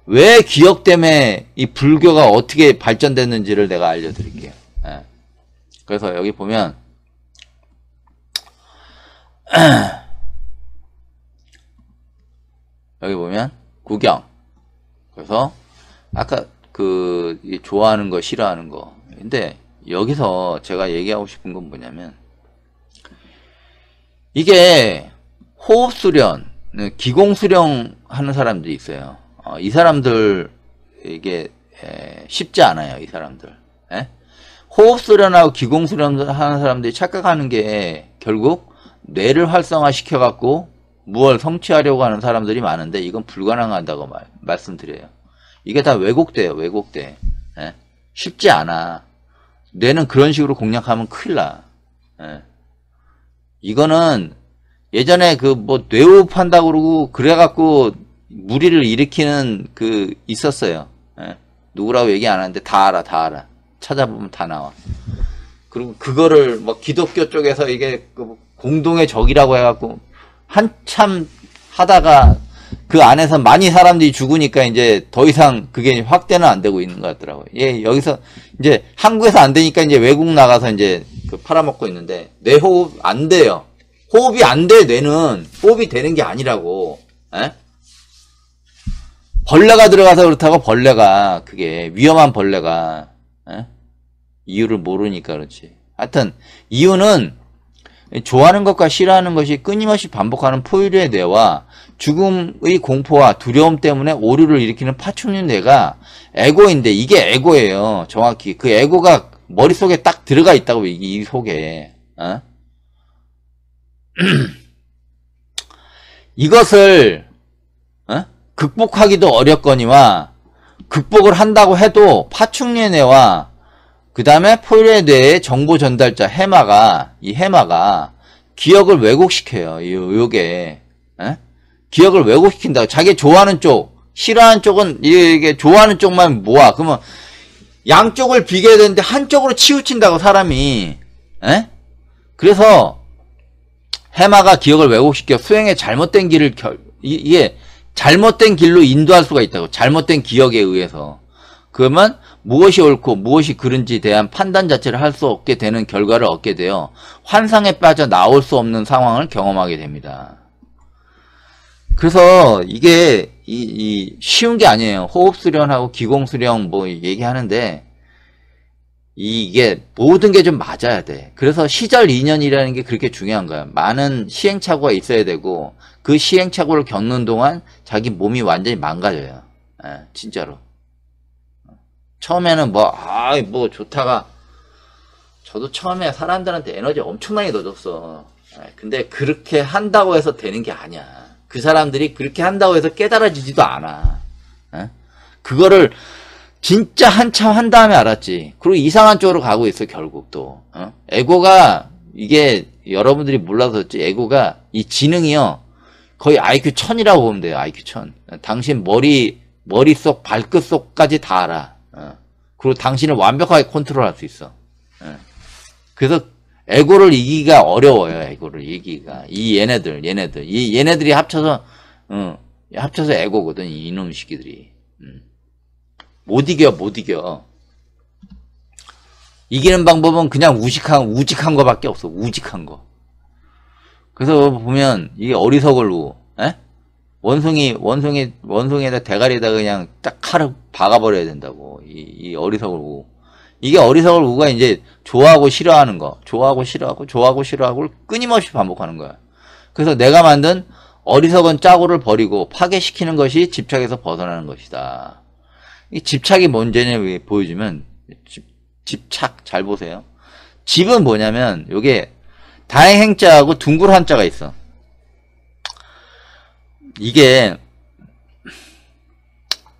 왜 기억 때문에 이 불교가 어떻게 발전됐는지를 내가 알려드릴게요. 예. 그래서 여기 보면 [CLEARS THROAT] 여기 보면 구경 그래서 아까 그 좋아하는 거 싫어하는 거 근데 여기서 제가 얘기하고 싶은 건 뭐냐면 이게 호흡 수련, 기공 수령 하는 사람들이 있어요. 어, 이 사람들 이게 에, 쉽지 않아요. 이 사람들. 에? 호흡 수련하고 기공 수련하는 사람들이 착각하는 게 결국 뇌를 활성화시켜 갖고 무얼 성취하려고 하는 사람들이 많은데 이건 불가능하다고 말, 말씀드려요. 이게 다 왜곡돼요. 왜곡돼. 에? 쉽지 않아. 뇌는 그런 식으로 공략하면 큰일 나. 예. 이거는 예전에 그 뭐 뇌호흡한다고 그러고 그래갖고 무리를 일으키는 그 있었어요. 예. 누구라고 얘기 안 하는데 다 알아, 다 알아. 찾아보면 다 나와. 그리고 그거를 뭐 기독교 쪽에서 이게 그 공동의 적이라고 해갖고 한참 하다가 그 안에서 많이 사람들이 죽으니까 이제 더 이상 그게 확대는 안 되고 있는 것 같더라고요. 예, 여기서 이제 한국에서 안 되니까 이제 외국 나가서 이제 그 팔아먹고 있는데 뇌 호흡 안 돼요. 호흡이 안 돼, 뇌는. 호흡이 되는 게 아니라고. 에? 예? 벌레가 들어가서 그렇다고 벌레가 그게 위험한 벌레가 에? 예? 이유를 모르니까 그렇지. 하여튼 이유는 좋아하는 것과 싫어하는 것이 끊임없이 반복하는 포유류의 뇌와 죽음의 공포와 두려움 때문에 오류를 일으키는 파충류 뇌가 에고인데 이게 에고예요. 정확히 그 에고가 머릿속에 딱 들어가 있다고 이, 속에 어? [CLEARS THROAT] 이것을 어? 극복하기도 어렵거니와 극복을 한다고 해도 파충류 의 뇌와 그 다음에 포유의 뇌의 정보 전달자 해마가 이 해마가 기억을 왜곡시켜요. 이 요게 에? 예? 기억을 왜곡시킨다. 자기 좋아하는 쪽, 싫어하는 쪽은 이게 좋아하는 쪽만 모아. 그러면 양쪽을 비교해야 되는데 한쪽으로 치우친다고 사람이. 에? 예? 그래서 해마가 기억을 왜곡시켜 수행의 잘못된 길을 결, 이게 잘못된 길로 인도할 수가 있다고. 잘못된 기억에 의해서. 그러면 무엇이 옳고 무엇이 그른지에 대한 판단 자체를 할 수 없게 되는 결과를 얻게 되어 환상에 빠져 나올 수 없는 상황을 경험하게 됩니다. 그래서 이게 이, 이 쉬운 게 아니에요. 호흡수련하고 기공수련 뭐 얘기하는데 이게 모든 게 좀 맞아야 돼. 그래서 시절 인연이라는 게 그렇게 중요한 거야. 많은 시행착오가 있어야 되고 그 시행착오를 겪는 동안 자기 몸이 완전히 망가져요. 예, 진짜로. 처음에는 뭐, 아 뭐, 좋다가, 저도 처음에 사람들한테 에너지 엄청나게 넣어줬어. 예, 근데 그렇게 한다고 해서 되는 게 아니야. 그 사람들이 그렇게 한다고 해서 깨달아지지도 않아. 예? 그거를 진짜 한참 한 다음에 알았지. 그리고 이상한 쪽으로 가고 있어, 결국 또. 어? 에고가, 이게 여러분들이 몰라서 그렇지, 에고가, 이 지능이요. 거의 IQ 1000이라고 보면 돼요, IQ 1000. 당신 머리, 머릿속, 발끝 속까지 다 알아. 그리고 당신을 완벽하게 컨트롤할 수 있어. 예. 그래서 에고를 이기기가 어려워요. 에고를 이기기가 이 얘네들, 얘네들, 이 얘네들이 합쳐서 어, 합쳐서 에고거든. 이놈 시기들이 음. 못 이겨, 못 이겨. 이기는 방법은 그냥 우직한 우직한 거밖에 없어. 우직한 거. 그래서 보면 이게 어리석을로, 에? 원숭이 원숭이 원숭이에다 대가리에다 그냥 딱 칼을 박아버려야 된다고 이, 이 어리석을 우 이게 어리석을 우가 이제 좋아하고 싫어하는 거 좋아하고 싫어하고 좋아하고 싫어하고 끊임없이 반복하는 거야 그래서 내가 만든 어리석은 짜고를 버리고 파괴시키는 것이 집착에서 벗어나는 것이다 이 집착이 뭔지는 보여주면 집, 집착 잘 보세요 집은 뭐냐면 요게 다행행자하고 둥글 한자가 있어 이게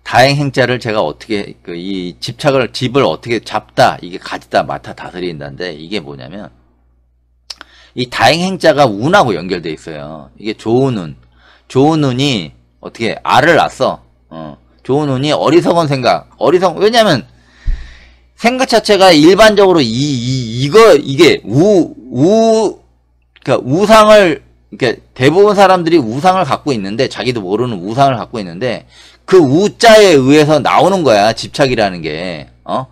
다행 행자를 제가 어떻게 그이 집착을 집을 어떻게 잡다 이게 가지다 맡아 다스린다는데 이게 뭐냐면 이 다행 행자가 운하고 연결돼 있어요. 이게 좋은 운, 좋은 운이 어떻게 알을 낳았어. 어, 좋은 운이 어리석은 생각, 어리석 왜냐하면 생각 자체가 일반적으로 이, 이 이거 이게 우 우 그러니까 우상을 그러니까 대부분 사람들이 우상을 갖고 있는데 자기도 모르는 우상을 갖고 있는데 그 우자에 의해서 나오는 거야 집착이라는 게 어?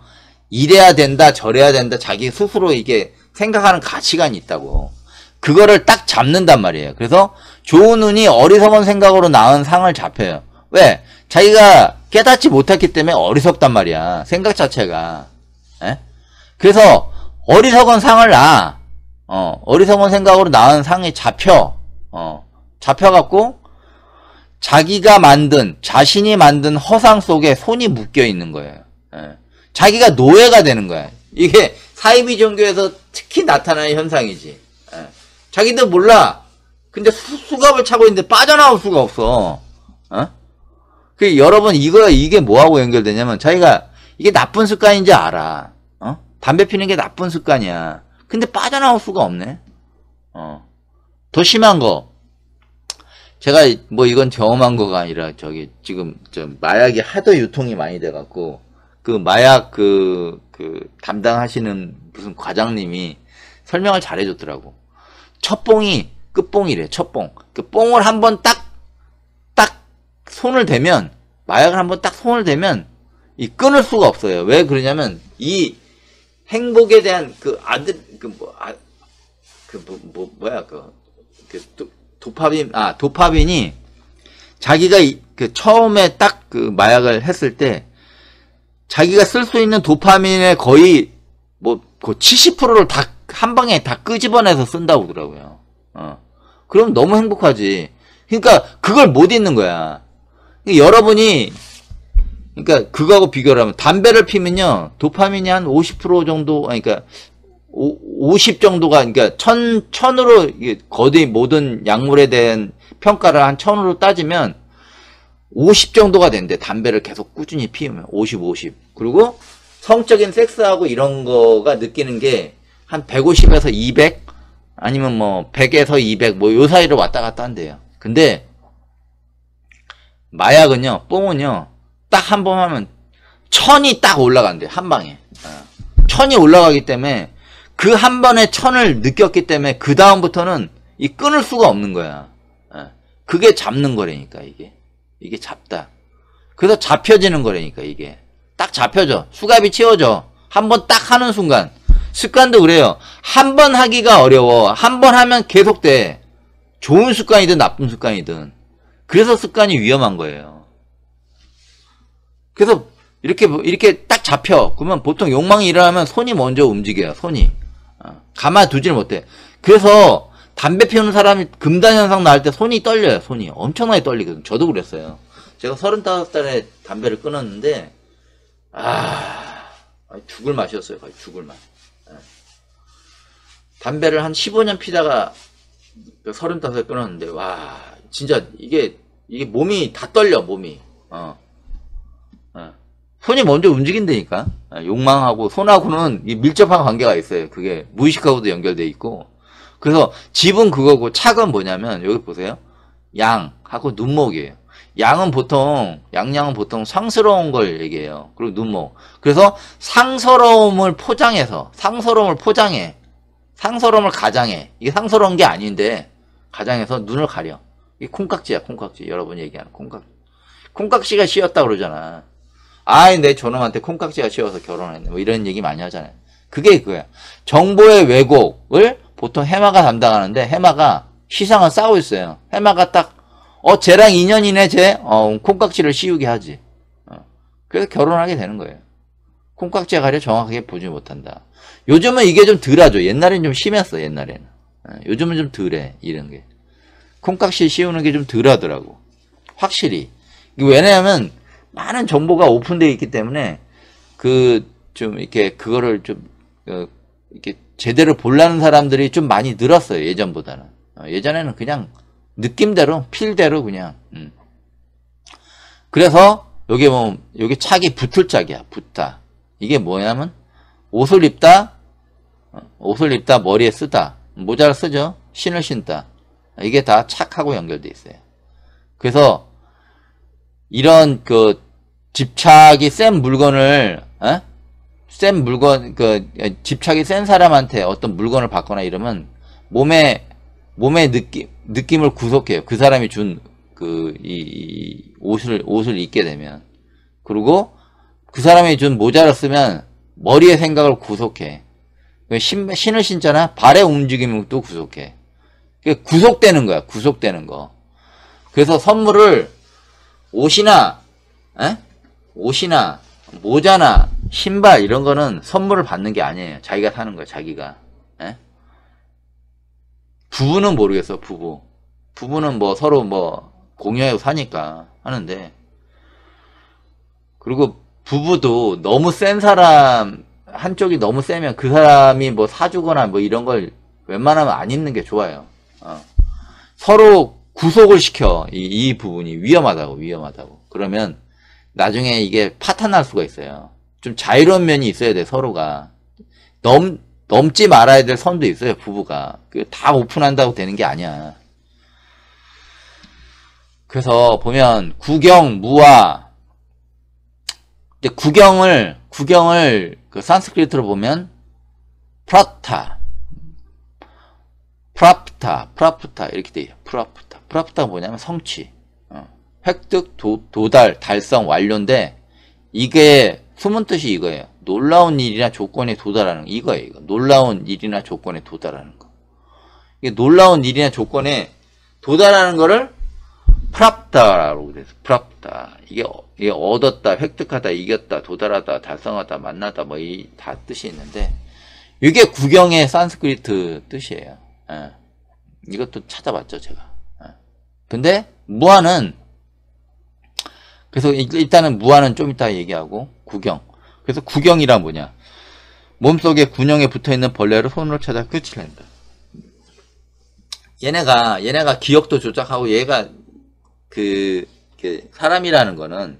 이래야 된다 저래야 된다 자기 스스로 이게 생각하는 가치관이 있다고 그거를 딱 잡는단 말이에요 그래서 좋은 운이 어리석은 생각으로 나은 상을 잡혀요 왜? 자기가 깨닫지 못했기 때문에 어리석단 말이야 생각 자체가 에? 그래서 어리석은 상을 나 어, 어리석은 생각으로 나은 상에 잡혀, 어, 잡혀갖고 자기가 만든, 자신이 만든 허상 속에 손이 묶여 있는 거예요. 예. 자기가 노예가 되는 거야. 이게 사이비 종교에서 특히 나타나는 현상이지. 예. 자기도 몰라. 근데 수, 갑을 차고 있는데 빠져나올 수가 없어. 어? 그 여러분 이거 이게 뭐하고 연결되냐면 자기가 이게 나쁜 습관인지 알아. 어? 담배 피는 게 나쁜 습관이야. 근데 빠져나올 수가 없네. 어. 더 심한 거. 제가 뭐 이건 경험한 거가 아니라 저기 지금 좀 마약이 하도 유통이 많이 돼갖고 그 마약 그, 그 담당하시는 무슨 과장님이 설명을 잘 해줬더라고. 첫 봉이 끝봉이래, 첫 봉. 그 봉을 한번 딱, 딱 손을 대면, 마약을 한번 딱 손을 대면 이 끊을 수가 없어요. 왜 그러냐면 이 행복에 대한 그아드 그뭐 아, 그 뭐, 뭐, 뭐야 그, 그 도, 도파민 아 도파민이 자기가 이, 그 처음에 딱 그 마약을 했을 때 자기가 쓸 수 있는 도파민의 거의 뭐그 70%를 다 한 방에 다 끄집어내서 쓴다고 그러더라고요. 어. 그럼 너무 행복하지. 그러니까 그걸 못 잊는 거야. 그러니까 여러분이 그러니까 그거하고 비교를 하면 담배를 피면요 도파민이 한 50% 정도 그러니까 오, 50 정도가 그러니까 천 천으로 거대 모든 약물에 대한 평가를 한 천으로 따지면 50 정도가 된대 담배를 계속 꾸준히 피우면 50 50 그리고 성적인 섹스하고 이런 거가 느끼는 게한 150에서 200 아니면 뭐 100에서 200뭐요 사이로 왔다 갔다 한대요 근데 마약은요 뽕은요 딱 한 번 하면 천이 딱 올라간대 한 방에 어. 천이 올라가기 때문에 그한 번의 천을 느꼈기 때문에 그 다음부터는 이 끊을 수가 없는 거야. 예. 그게 잡는 거래니까 이게 이게 잡다. 그래서 잡혀지는 거래니까 이게 딱 잡혀져 수갑이 채워져 한 번 딱 하는 순간 습관도 그래요. 한 번 하기가 어려워. 한 번 하면 계속 돼. 좋은 습관이든 나쁜 습관이든. 그래서 습관이 위험한 거예요. 그래서 이렇게 이렇게 딱 잡혀. 그러면 보통 욕망이 일어나면 손이 먼저 움직여요. 손이. 가만두질 못해. 그래서 담배 피우는 사람이 금단 현상 나올 때 손이 떨려요. 손이 엄청나게 떨리거든요. 저도 그랬어요. 제가 서른다섯 살에 담배를 끊었는데 아 죽을 맛이었어요. 거의 죽을 맛. 예. 담배를 한 15년 피다가 그 서른다섯 끊었는데 와 진짜 이게 이게 몸이 다 떨려 몸이. 어. 손이 먼저 움직인다니까. 아, 욕망하고 손하고는 밀접한 관계가 있어요. 그게 무의식하고도 연결돼 있고. 그래서 집은 그거고 착은 뭐냐면 여기 보세요. 양하고 눈목이에요. 양은 보통 양양은 보통 상스러운 걸 얘기해요. 그리고 눈목. 그래서 상서러움을 포장해서 상서러움을 포장해. 상서러움을 가장해. 이게 상서러운 게 아닌데 가장해서 눈을 가려. 이게 콩깍지야, 콩깍지. 여러분이 얘기하는 콩깍지. 콩깍지가 씌었다 그러잖아. 아이 내 저놈한테 콩깍지가 씌워서 결혼했네 뭐 이런 얘기 많이 하잖아요. 그게 그거야. 정보의 왜곡을 보통 해마가 담당하는데 해마가 시상은 싸고 우 있어요. 해마가 딱 어, 쟤랑 인연이네, 쟤. 어, 콩깍지를 씌우게 하지. 어. 그래서 결혼하게 되는 거예요. 콩깍지에 가려 정확하게 보지 못한다. 요즘은 이게 좀 덜하죠. 옛날엔 좀 심했어, 옛날에는. 어, 요즘은 좀 덜해, 이런 게. 콩깍지 씌우는 게 좀 덜하더라고. 확실히. 왜냐하면 많은 정보가 오픈되어 있기 때문에 그 좀 이렇게 그거를 좀 어, 이렇게 제대로 볼라는 사람들이 좀 많이 늘었어요 예전보다는 어, 예전에는 그냥 느낌대로 필대로 그냥 음. 그래서 여기 뭐 여기 차기 붙을 짝이야 붙다 이게 뭐냐면 옷을 입다 어, 옷을 입다 머리에 쓰다 모자를 쓰죠 신을 신다 이게 다 착하고 연결돼 있어요 그래서 이런 그 집착이 센 물건을 어? 센 물건 그 집착이 센 사람한테 어떤 물건을 받거나 이러면 몸에 몸에 느낌 느낌을 구속해요. 그 사람이 준 그이 옷을 옷을 입게 되면 그리고 그 사람이 준 모자를 쓰면 머리의 생각을 구속해. 그 신, 신을 신잖아. 발의 움직임도 구속해. 구속되는 거야. 구속되는 거. 그래서 선물을 옷이나 에? 옷이나 모자나 신발 이런 거는 선물을 받는 게 아니에요. 자기가 사는 거야 자기가. 에? 부부는 모르겠어. 부부. 부부는 뭐 서로 뭐 공유하고 사니까 하는데 그리고 부부도 너무 센 사람 한쪽이 너무 세면 그 사람이 뭐 사주거나 뭐 이런 걸 웬만하면 안 입는 게 좋아요. 어. 서로 구속을 시켜 이, 이 부분이 위험하다고 위험하다고 그러면 나중에 이게 파탄날 수가 있어요 좀 자유로운 면이 있어야 돼 서로가 넘, 넘지 말아야 될 선도 있어요 부부가 다 오픈한다고 되는 게 아니야 그래서 보면 구경 무화 근데 구경을 구경을 그 산스크리트로 보면 프라타 프라프타 프라프타 이렇게 돼요 프라프타 프라프타가 뭐냐면 성취. 어. 획득, 도, 도달, 달성, 완료인데 이게 숨은 뜻이 이거예요. 놀라운 일이나 조건에 도달하는 거. 이거예요. 이거. 놀라운 일이나 조건에 도달하는 거. 이게 놀라운 일이나 조건에 도달하는 거를 프랍다라고 그래서 프랍다. 이게, 이게 얻었다, 획득하다, 이겼다, 도달하다, 달성하다, 만나다 뭐 이 다 뜻이 있는데 이게 구경의 산스크리트 뜻이에요. 예. 이것도 찾아봤죠, 제가. 근데 무한은 그래서 일단은 무한은 좀 이따 얘기하고 구경. 그래서 구경이란 뭐냐? 몸속에 군형에 붙어있는 벌레를 손으로 찾아 끝칠낸다. 얘네가 얘네가 기억도 조작하고 얘가 그, 그 사람이라는 거는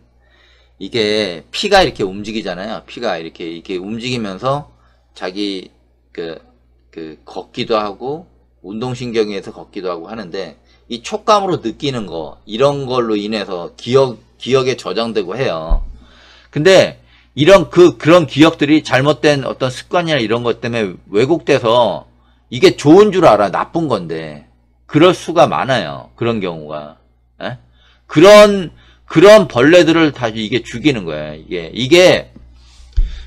이게 피가 이렇게 움직이잖아요. 피가 이렇게 이렇게 움직이면서 자기 그, 그 걷기도 하고 운동신경에서 걷기도 하고 하는데 이 촉감으로 느끼는 거 이런 걸로 인해서 기억 기억에 저장되고 해요. 근데 이런 그 그런 기억들이 잘못된 어떤 습관이나 이런 것 때문에 왜곡돼서 이게 좋은 줄 알아 나쁜 건데 그럴 수가 많아요. 그런 경우가 에? 예? 그런 그런 벌레들을 다시 이게 죽이는 거예요. 이게 이게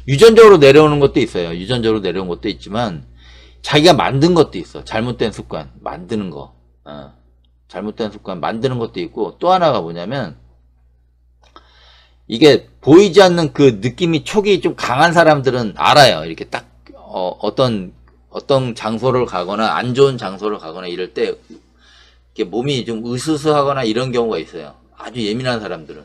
유전적으로 내려오는 것도 있어요. 유전적으로 내려온 것도 있지만 자기가 만든 것도 있어. 잘못된 습관 만드는 거. 어. 잘못된 습관 만드는 것도 있고 또 하나가 뭐냐면 이게 보이지 않는 그 느낌이 촉이 좀 강한 사람들은 알아요. 이렇게 딱 어, 어떤 어떤 장소를 가거나 안 좋은 장소를 가거나 이럴 때 이렇게 몸이 좀 으스스하거나 이런 경우가 있어요. 아주 예민한 사람들은.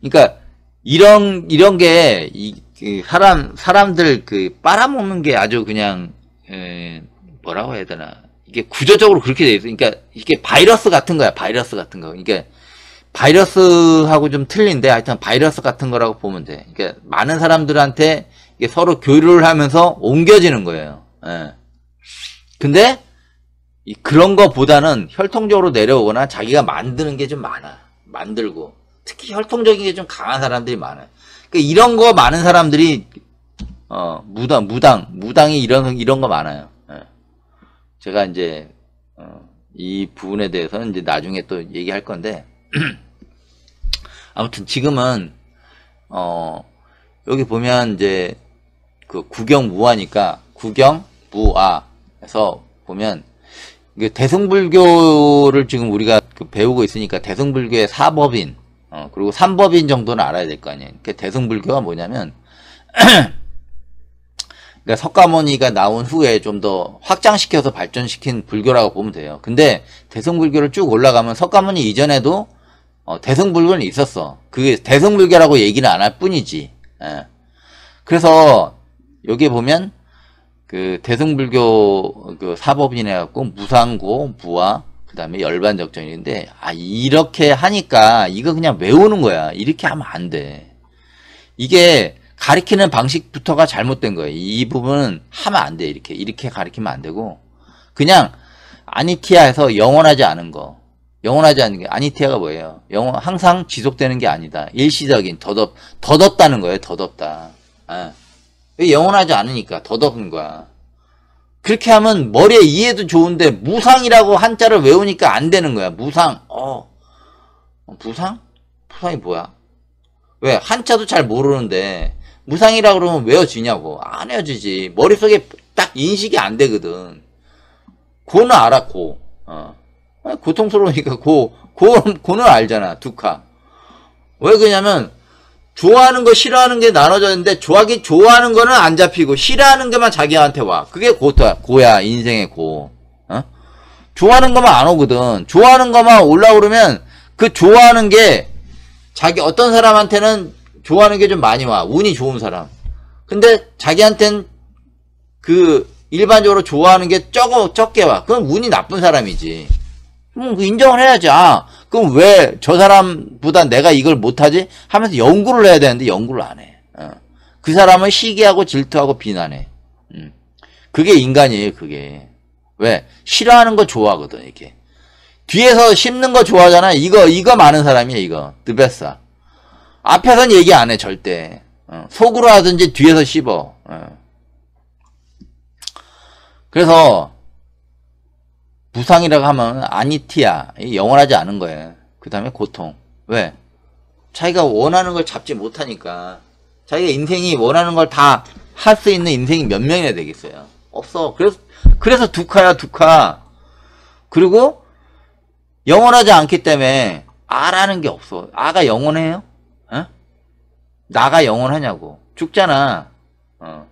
그러니까 이런 이런 게 이, 그 사람 사람들 그 빨아먹는 게 아주 그냥 에, 뭐라고 해야 되나 이게 구조적으로 그렇게 돼 있어. 그러니까 이게 바이러스 같은 거야. 바이러스 같은 거. 이게 바이러스하고 좀 틀린데 하여튼 바이러스 같은 거라고 보면 돼. 그러니까 많은 사람들한테 이게 서로 교류를 하면서 옮겨지는 거예요. 예. 근데 그런 거보다는 혈통적으로 내려오거나 자기가 만드는 게 좀 많아. 만들고 특히 혈통적인 게 좀 강한 사람들이 많아요. 그러니까 이런 거 많은 사람들이 어 무당 무당 무당이 이런 이런 거 많아요. 제가 이제 어, 이 부분에 대해서는 이제 나중에 또 얘기할 건데 [CLEARS THROAT] 아무튼 지금은 어, 여기 보면 이제 그 구경 무아니까 구경 무아에서 보면 대승불교를 지금 우리가 그 배우고 있으니까 대승불교의 사법인 어, 그리고 삼법인 정도는 알아야 될 거 아니에요. 그 대승불교가 뭐냐면 [CLEARS THROAT] 그러니까 석가모니가 나온 후에 좀 더 확장시켜서 발전시킨 불교라고 보면 돼요. 근데 대승불교를 쭉 올라가면 석가모니 이전에도 어, 대승불교는 있었어. 그게 대승불교라고 얘기는 안 할 뿐이지. 예. 그래서 여기에 보면 그 대승불교 그 사법인해 갖고 무상고, 부아그 다음에 열반적전인데아 이렇게 하니까 이거 그냥 외우는 거야. 이렇게 하면 안 돼. 이게 가리키는 방식부터가 잘못된 거예요. 이 부분은 하면 안 돼. 이렇게 이렇게 가리키면 안 되고 그냥 아니티아에서 영원하지 않은 거. 영원하지 않은 게 아니티아가 뭐예요? 영원 항상 지속되는 게 아니다. 일시적인 더덥 더덥다는 거예요. 더덥다. 아. 영원하지 않으니까 더덥은 거야. 그렇게 하면 머리에 이해도 좋은데 무상이라고 한자를 외우니까 안 되는 거야. 무상. 어. 무상? 무상이 뭐야? 왜 한자도 잘 모르는데 무상이라 그러면 외워지냐고. 안 외워지지. 머릿속에 딱 인식이 안 되거든. 고는 알았고, 어. 고통스러우니까 고, 고, 고는 알잖아. 두카. 왜 그러냐면, 좋아하는 거 싫어하는 게 나눠져 있는데, 좋아하기, 좋아하는 거는 안 잡히고, 싫어하는 것만 자기한테 와. 그게 고야, 고야, 인생의 고. 어? 좋아하는 것만 안 오거든. 좋아하는 것만 올라오르면, 그 좋아하는 게, 자기 어떤 사람한테는 좋아하는 게 좀 많이 와. 운이 좋은 사람. 근데 자기한텐 그 일반적으로 좋아하는 게 적어 적게 와. 그럼 운이 나쁜 사람이지. 그럼 그 인정을 해야지. 아, 그럼 왜 저 사람보다 내가 이걸 못하지? 하면서 연구를 해야 되는데 연구를 안 해. 어. 그 사람은 시기하고 질투하고 비난해. 음. 그게 인간이에요. 그게 왜 싫어하는 거 좋아하거든. 이렇게 뒤에서 심는 거 좋아하잖아. 이거 이거 많은 사람이야. 이거 드베사 앞에선 얘기 안 해, 절대. 어, 속으로 하든지 뒤에서 씹어. 어. 그래서, 부상이라고 하면 아니티야. 영원하지 않은 거예요. 그 다음에 고통. 왜? 자기가 원하는 걸 잡지 못하니까. 자기가 인생이 원하는 걸 다 할 수 있는 인생이 몇 명이나 되겠어요. 없어. 그래서, 그래서 두카야, 두카. 그리고, 영원하지 않기 때문에, 아라는 게 없어. 아가 영원해요? 어? 나가 영원하냐고. 죽잖아. 어.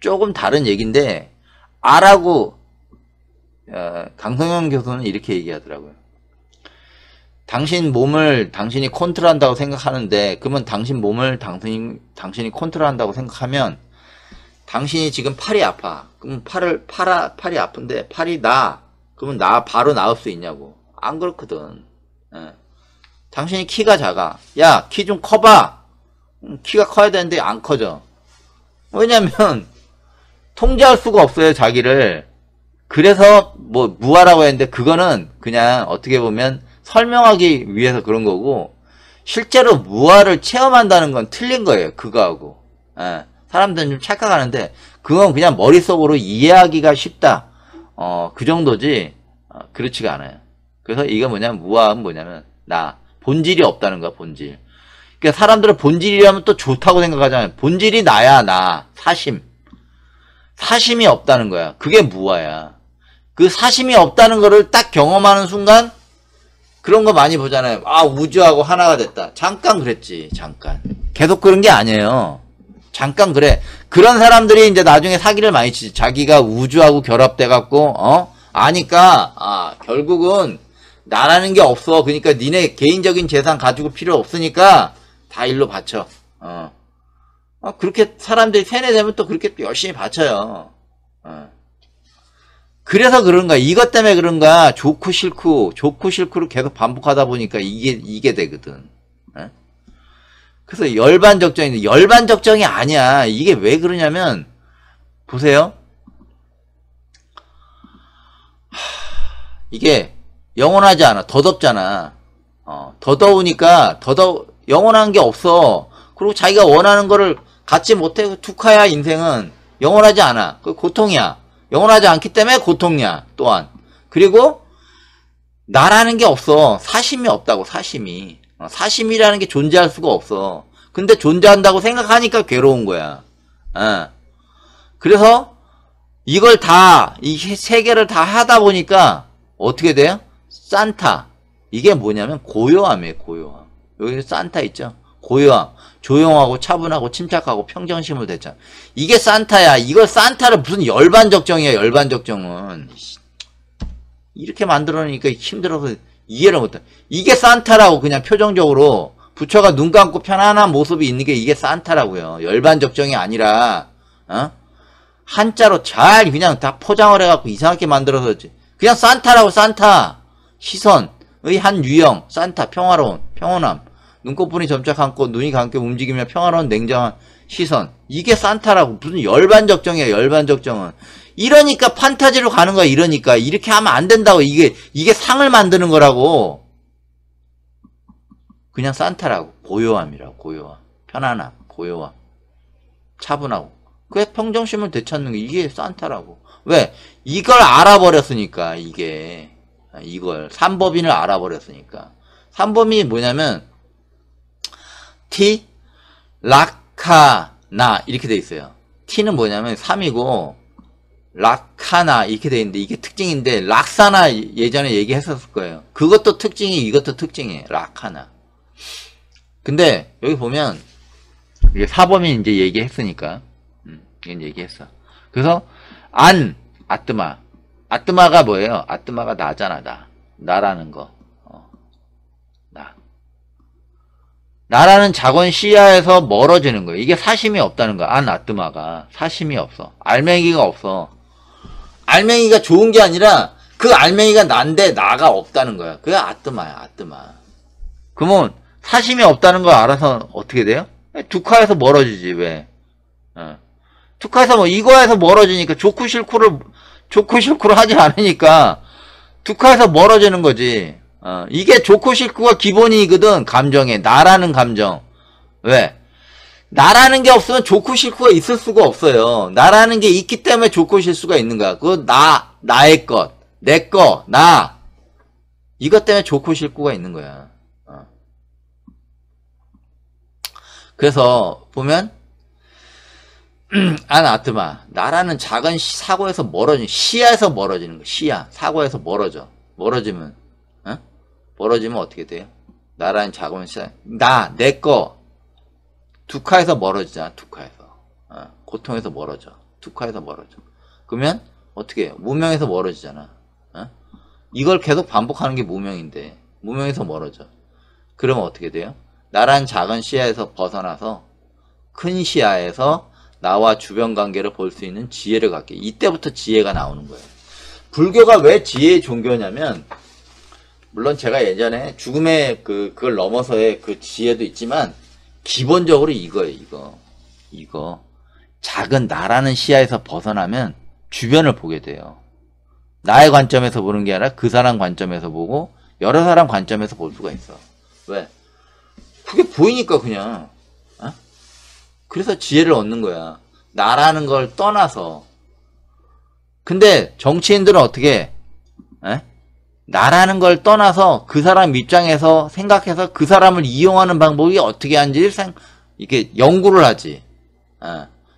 조금 다른 얘기인데 아라고 어, 강성현 교수는 이렇게 얘기하더라고요. 당신 몸을 당신이 컨트롤한다고 생각하는데 그러면 당신 몸을 당신이 당신이 컨트롤한다고 생각하면 당신이 지금 팔이 아파. 그럼 팔을 팔 팔이 아픈데 팔이 나. 그러면 나 바로 나을 수 있냐고. 안 그렇거든. 어. 당신이 키가 작아. 야, 키 좀 커봐. 음, 키가 커야 되는데 안 커져. 왜냐면, 통제할 수가 없어요, 자기를. 그래서, 뭐, 무화라고 했는데, 그거는 그냥 어떻게 보면 설명하기 위해서 그런 거고, 실제로 무화를 체험한다는 건 틀린 거예요, 그거하고. 예, 사람들은 좀 착각하는데, 그건 그냥 머릿속으로 이해하기가 쉽다. 어, 그 정도지, 어, 그렇지가 않아요. 그래서 이게 뭐냐면, 무화는 뭐냐면, 나. 본질이 없다는 거야, 본질. 그러니까 사람들은 본질이라면 또 좋다고 생각하잖아요. 본질이 나야, 나. 사심. 사심이 없다는 거야. 그게 무아야. 그 사심이 없다는 거를 딱 경험하는 순간 그런 거 많이 보잖아요. 아, 우주하고 하나가 됐다. 잠깐 그랬지. 잠깐. 계속 그런 게 아니에요. 잠깐 그래. 그런 사람들이 이제 나중에 사기를 많이 치지. 자기가 우주하고 결합돼 갖고 어? 아니까 아, 결국은 나라는 게 없어. 그러니까 니네 개인적인 재산 가지고 필요 없으니까 다 일로 바쳐. 어. 어 그렇게 사람들이 세뇌되면 또 그렇게 또 열심히 바쳐요. 어. 그래서 그런가 이것 때문에 그런가 좋고 싫고 좋고 싫고를 계속 반복하다 보니까 이게 이게 되거든. 어? 그래서 열반 적정인데 열반 적정이 아니야. 이게 왜 그러냐면 보세요. 이게 영원하지 않아. 더덥잖아. 어, 더더우니까 더 더 영원한 게 없어. 그리고 자기가 원하는 거를 갖지 못해. 두카야 그 인생은 영원하지 않아. 그 고통이야. 영원하지 않기 때문에 고통이야. 또한. 그리고 나라는 게 없어. 사심이 없다고 사심이. 어, 사심이라는 게 존재할 수가 없어. 근데 존재한다고 생각하니까 괴로운 거야. 어. 그래서 이걸 다, 이 세 개를 다 하다 보니까 어떻게 돼요? 산타 이게 뭐냐면 고요함이에요 고요함 여기 산타 있죠 고요함 조용하고 차분하고 침착하고 평정심을 대자 이게 산타야 이걸 산타를 무슨 열반적정이야 열반적정은 이렇게 만들어놓으니까 힘들어서 이해를 못해 이게 산타라고 그냥 표정적으로 부처가 눈 감고 편안한 모습이 있는 게 이게 산타라고요 열반적정이 아니라 어? 한자로 잘 그냥 다 포장을 해갖고 이상하게 만들어서 그냥 산타라고 산타 시선의 한 유형, 산타, 평화로운, 평온함, 눈꺼풀이 점차 감고 눈이 감게 움직이며 평화로운 냉정한 시선. 이게 산타라고. 무슨 열반 적정이야, 열반 적정은. 이러니까 판타지로 가는 거야, 이러니까. 이렇게 하면 안 된다고. 이게, 이게 상을 만드는 거라고. 그냥 산타라고. 고요함이라고, 고요함. 편안함, 고요함. 차분하고. 그게 평정심을 되찾는 게 이게 산타라고. 왜? 이걸 알아버렸으니까, 이게. 이걸 삼법인을 알아버렸으니까 삼범이 뭐냐면 티 라카나 이렇게 돼 있어요 티는 뭐냐면 3이고 라카나 이렇게 돼 있는데 이게 특징인데 락사나 예전에 얘기했었을 거예요 그것도 특징이 이것도 특징이에요 라카나 근데 여기 보면 이게 사범이 이제 얘기했으니까 음, 이건 얘기했어 그래서 안 아뜨마 아뜨마가 뭐예요? 아뜨마가 나잖아, 나. 나라는 거. 어. 나. 나라는 자건 시야에서 멀어지는 거예요. 이게 사심이 없다는 거야. 안 아뜨마가. 사심이 없어. 알맹이가 없어. 알맹이가 좋은 게 아니라 그 알맹이가 난데 나가 없다는 거야. 그게 아뜨마야, 아뜨마. 그러면 사심이 없다는 걸 알아서 어떻게 돼요? 두카에서 멀어지지, 왜? 어. 투카에서 뭐 이거에서 멀어지니까 좋고 싫고를 좋고 싫고로 하지 않으니까 두카에서 멀어지는 거지. 어, 이게 좋고 싫고가 기본이거든. 감정에 나라는 감정. 왜? 나라는 게 없으면 좋고 싫고가 있을 수가 없어요. 나라는 게 있기 때문에 좋고 싫수가 있는 거야. 그 나, 나의 것, 내 것, 나. 이것 때문에 좋고 싫고가 있는 거야. 어. 그래서 보면 안 아, 아트마 나라는 작은 시, 사고에서 멀어진 시야에서 멀어지는 거 시야 사고에서 멀어져 멀어지면 어? 멀어지면 어떻게 돼요? 나라는 작은 시야 나내 거 두카에서 멀어지잖아 두카에서 어, 고통에서 멀어져 두카에서 멀어져 그러면 어떻게 해요? 무명에서 멀어지잖아 어? 이걸 계속 반복하는 게 무명인데 무명에서 멀어져 그러면 어떻게 돼요? 나란 작은 시야에서 벗어나서 큰 시야에서 나와 주변 관계를 볼 수 있는 지혜를 갖게. 이때부터 지혜가 나오는 거예요. 불교가 왜 지혜의 종교냐면 물론 제가 예전에 죽음의 그 그걸 넘어서의 그 지혜도 있지만 기본적으로 이거예요, 이거. 이거. 작은 나라는 시야에서 벗어나면 주변을 보게 돼요. 나의 관점에서 보는 게 아니라 그 사람 관점에서 보고 여러 사람 관점에서 볼 수가 있어. 왜? 그게 보이니까 그냥 그래서 지혜를 얻는 거야. 나라는 걸 떠나서. 근데 정치인들은 어떻게 에? 나라는 걸 떠나서 그 사람 입장에서 생각해서 그 사람을 이용하는 방법이 어떻게 하는지 생, 이렇게 연구를 하지. 에.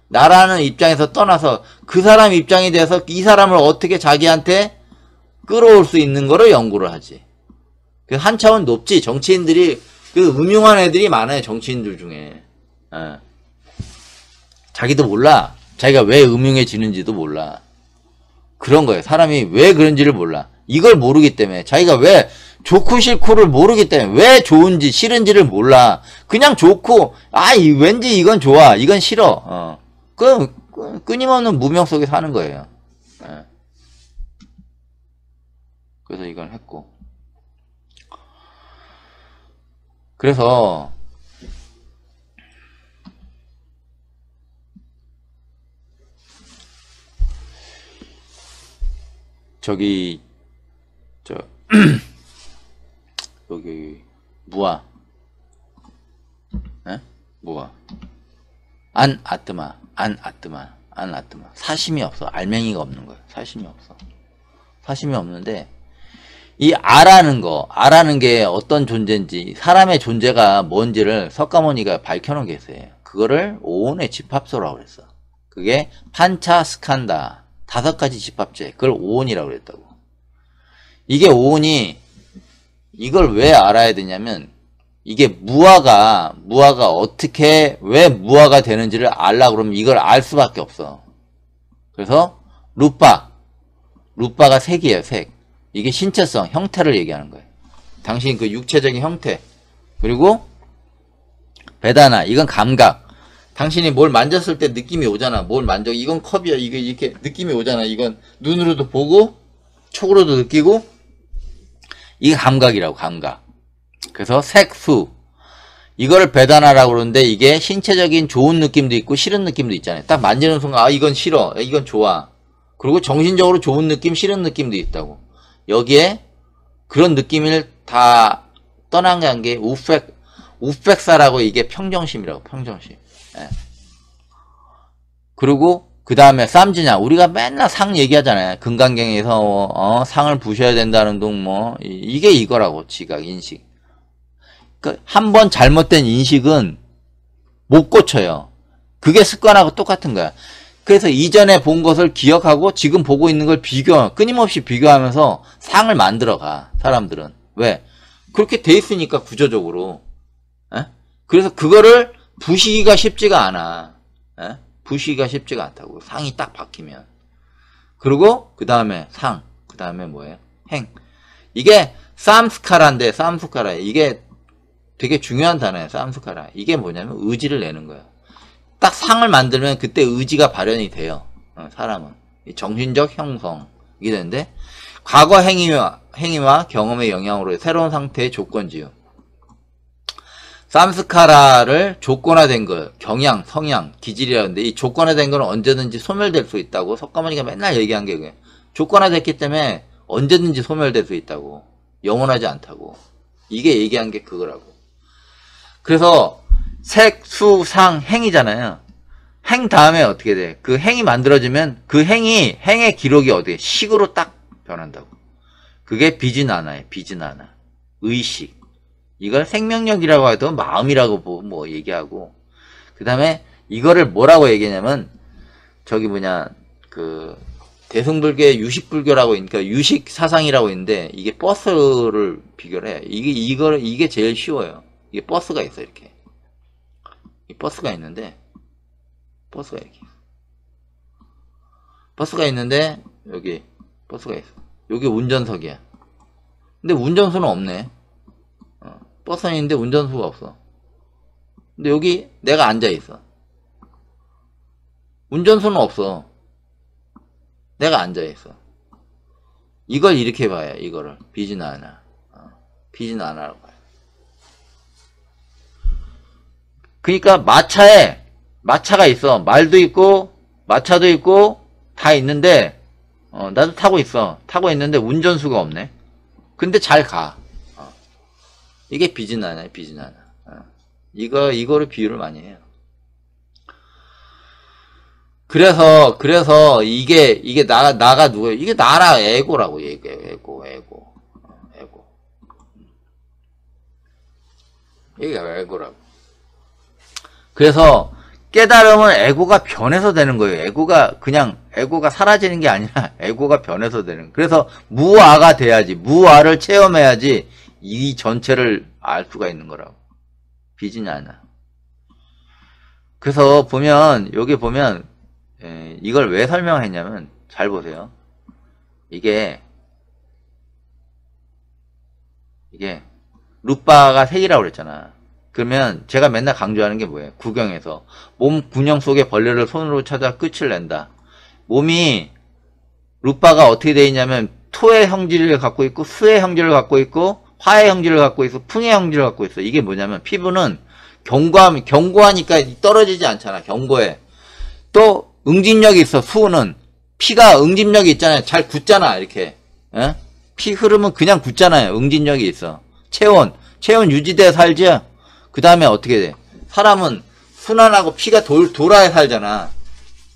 나라는 입장에서 떠나서 그 사람 입장에 대해서 이 사람을 어떻게 자기한테 끌어올 수 있는 거를 연구를 하지. 그 한 차원 높지. 정치인들이, 그 음흉한 애들이 많아요. 정치인들 중에. 에. 자기도 몰라. 자기가 왜 음흉해지는지도 몰라. 그런 거예요. 사람이 왜 그런지를 몰라. 이걸 모르기 때문에 자기가 왜 좋고 싫고를 모르기 때문에 왜 좋은지 싫은지를 몰라. 그냥 좋고 아 이, 왠지 이건 좋아 이건 싫어. 어. 그 끊임없는 무명 속에 사는 거예요. 예. 그래서 이걸 했고. 그래서 저기 저 [CLEARS THROAT] 여기 무아 에? 무아 안 아뜨마 안 아뜨마 안 아뜨마 사심이 없어 알맹이가 없는 거야 사심이 없어 사심이 없는데 이 아라는 거 아라는 게 어떤 존재인지 사람의 존재가 뭔지를 석가모니가 밝혀놓은 게 있어요 그거를 오온의 집합소라고 그랬어 그게 판차스칸다 다섯 가지 집합제 그걸 오온이라고 그랬다고 이게 오온이 이걸 왜 알아야 되냐면 이게 무화가 무화가 어떻게 왜 무화가 되는지를 알라 그러면 이걸 알 수밖에 없어 그래서 루파 루파가 색이에요 색 이게 신체성 형태를 얘기하는 거예요 당신 그 육체적인 형태 그리고 베다나 이건 감각 당신이 뭘 만졌을 때 느낌이 오잖아. 뭘 만져. 이건 컵이야. 이게 이렇게 느낌이 오잖아. 이건 눈으로도 보고, 촉으로도 느끼고, 이게 감각이라고, 감각. 그래서 색수. 이거를 배단하라고 그러는데 이게 신체적인 좋은 느낌도 있고 싫은 느낌도 있잖아요. 딱 만지는 순간, 아, 이건 싫어. 아, 이건 좋아. 그리고 정신적으로 좋은 느낌, 싫은 느낌도 있다고. 여기에 그런 느낌을 다 떠난 게 우펙, 우펙사라고 이게 평정심이라고, 평정심. 예. 그리고 그 다음에 쌈지냐 우리가 맨날 상 얘기하잖아요 금강경에서 어, 상을 부셔야 된다는 동뭐 이게 이거라고 지각 인식 그 한 번 잘못된 인식은 못 고쳐요 그게 습관하고 똑같은 거야 그래서 이전에 본 것을 기억하고 지금 보고 있는 걸 비교 끊임없이 비교하면서 상을 만들어가 사람들은 왜 그렇게 돼 있으니까 구조적으로 에? 예? 그래서 그거를 부시기가 쉽지가 않아. 에? 예? 부시기가 쉽지가 않다고. 상이 딱바뀌면 그리고 그 다음에 상. 그 다음에 뭐예요? 행. 이게 쌈스카라인데 쌈스카라. 이게 되게 중요한 단어예요. 쌈스카라. 이게 뭐냐면 의지를 내는 거예요. 딱 상을 만들면 그때 의지가 발현이 돼요. 어, 사람은. 정신적 형성이 되는데 과거 행위와, 행위와 경험의 영향으로 새로운 상태의 조건지요. 쌈스카라를 조건화된 거, 경향, 성향, 기질이라는데 이 조건화된 거는 언제든지 소멸될 수 있다고 석가모니가 맨날 얘기한 게 그게 조건화됐기 때문에 언제든지 소멸될 수 있다고 영원하지 않다고 이게 얘기한 게 그거라고 그래서 색, 수, 상, 행이잖아요 행 다음에 어떻게 돼? 그 행이 만들어지면 그 행이 행의 기록이 어디에 식으로 딱 변한다고 그게 비진 않아요 비진 않아 의식 이걸 생명력이라고 해도 마음이라고 뭐 얘기하고 그 다음에 이거를 뭐라고 얘기냐면 저기 뭐냐 그 대승불교의 유식불교라고 그러니까 유식 사상이라고 있는데 이게 버스를 비교를 해 이게 이거 이게 제일 쉬워요 이게 버스가 있어 이렇게 이 버스가 있는데 버스가 이렇게 버스가 있는데 여기 버스가 있어 여기 운전석이야 근데 운전석은 없네 버스 안인데 운전수가 없어. 근데 여기 내가 앉아있어. 운전수는 없어. 내가 앉아있어. 이걸 이렇게 봐요, 이거를. 비진 않아. 어, 비진 않아라고 봐요. 그니까 마차에, 마차가 있어. 말도 있고, 마차도 있고, 다 있는데, 어, 나도 타고 있어. 타고 있는데 운전수가 없네. 근데 잘 가. 이게 빚이 나냐 빚이 나냐 이거, 이거를 비유를 많이 해요. 그래서, 그래서 이게, 이게 나, 나가 누구예요? 이게 나라 에고라고 얘기해요. 에고, 에고. 어, 에고. 이게 에고라고. 그래서 깨달음은 에고가 변해서 되는 거예요. 에고가 그냥 에고가 사라지는 게 아니라 [LAUGHS] 에고가 변해서 되는. 그래서 무아가 돼야지. 무아를 체험해야지 이 전체를 알 수가 있는 거라고. 빚이냐 않아. 그래서 보면 여기 보면 예, 이걸 왜 설명했냐면 잘 보세요. 이게 이게 루빠가 색이라고 그랬잖아. 그러면 제가 맨날 강조하는 게 뭐예요? 구경에서 몸 군형 속의 벌레를 손으로 찾아 끝을 낸다. 몸이 루빠가 어떻게 되어 있냐면 토의 형질을 갖고 있고 수의 형질을 갖고 있고 화해 형질을 갖고 있어 풍해 형질을 갖고 있어 이게 뭐냐면 피부는 견고함 견고하니까 떨어지지 않잖아 견고해 또 응집력이 있어 수호는 피가 응집력이 있잖아요 잘 굳잖아 이렇게 에? 예? 피 흐름은 그냥 굳잖아요 응집력이 있어 체온 체온 유지돼 살지 그 다음에 어떻게 돼 사람은 순환하고 피가 돌, 돌아야 살잖아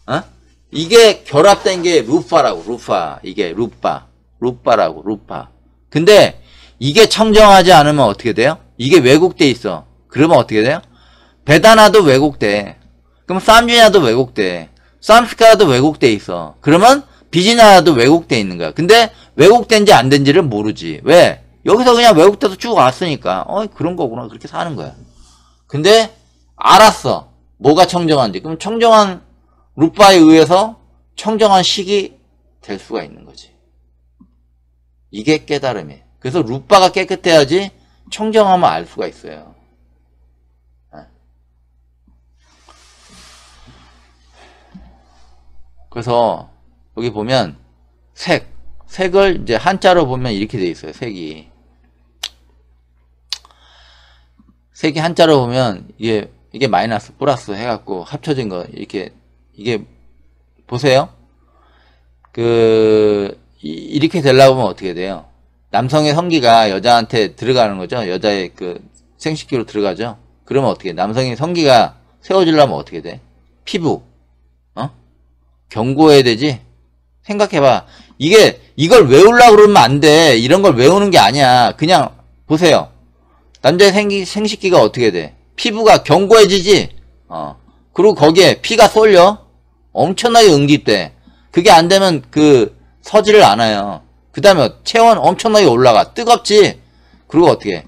어? 이게 결합된 게 루파라고 루파 이게 루파 루파라고 루파 근데 이게 청정하지 않으면 어떻게 돼요? 이게 왜곡돼 있어. 그러면 어떻게 돼요? 베다나도 왜곡돼. 그럼 쌈주냐도 왜곡돼. 쌈스카도 왜곡돼 있어. 그러면 비지나도 왜곡돼 있는 거야. 근데 왜곡된지 안 된지를 모르지. 왜? 여기서 그냥 왜곡돼서 쭉 왔으니까 어 그런 거구나 그렇게 사는 거야. 근데 알았어. 뭐가 청정한지. 그럼 청정한 루파에 의해서 청정한 식이 될 수가 있는 거지. 이게 깨달음이에요. 그래서 루파가 깨끗해야지 청정하면 알 수가 있어요. 네. 그래서 여기 보면 색, 색을 이제 한자로 보면 이렇게 돼 있어요. 색이 색이 한자로 보면 이게 이게 마이너스 플러스 해갖고 합쳐진 거 이렇게 이게 보세요. 그 이, 이렇게 되려고 하면 어떻게 돼요? 남성의 성기가 여자한테 들어가는 거죠. 여자의 그 생식기로 들어가죠. 그러면 어떻게 해? 남성의 성기가 세워지려면 어떻게 돼? 피부, 어? 경고해야 되지? 생각해봐. 이게 이걸 외우려고 그러면 안 돼. 이런 걸 외우는 게 아니야. 그냥 보세요. 남자의 생기, 생식기가 어떻게 돼? 피부가 경고해지지 어. 그리고 거기에 피가 쏠려? 엄청나게 응집돼. 그게 안 되면 그 서지를 않아요. 그 다음에 체온 엄청나게 올라가 뜨겁지 그리고 어떻게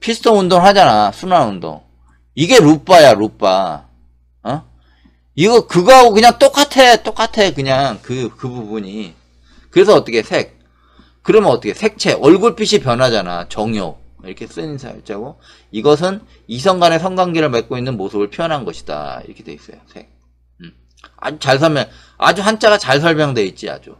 피스톤 운동 하잖아 순환 운동 이게 루빠야 루빠 어? 이거 그거하고 그냥 똑같아 똑같아 그냥 그그 그 부분이 그래서 어떻게 색 그러면 어떻게 색채 얼굴빛이 변하잖아 정욕 이렇게 쓰인 사자고 이것은 이성 간의 성관계를 맺고 있는 모습을 표현한 것이다 이렇게 돼 있어요 색 음. 아주 잘 설명 아주 한자가 잘 설명돼 있지 아주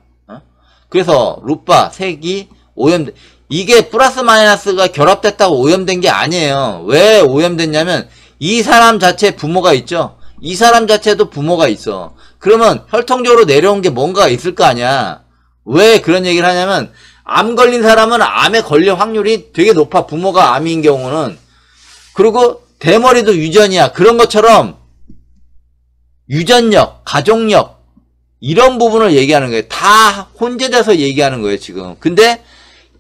그래서 루파, 색이 오염 된 이게 플러스 마이너스가 결합됐다고 오염된 게 아니에요. 왜 오염됐냐면 이 사람 자체 부모가 있죠. 이 사람 자체도 부모가 있어. 그러면 혈통적으로 내려온 게 뭔가 있을 거 아니야. 왜 그런 얘기를 하냐면 암 걸린 사람은 암에 걸릴 확률이 되게 높아. 부모가 암인 경우는. 그리고 대머리도 유전이야. 그런 것처럼 유전력, 가족력, 이런 부분을 얘기하는 거예요. 다 혼재돼서 얘기하는 거예요, 지금. 근데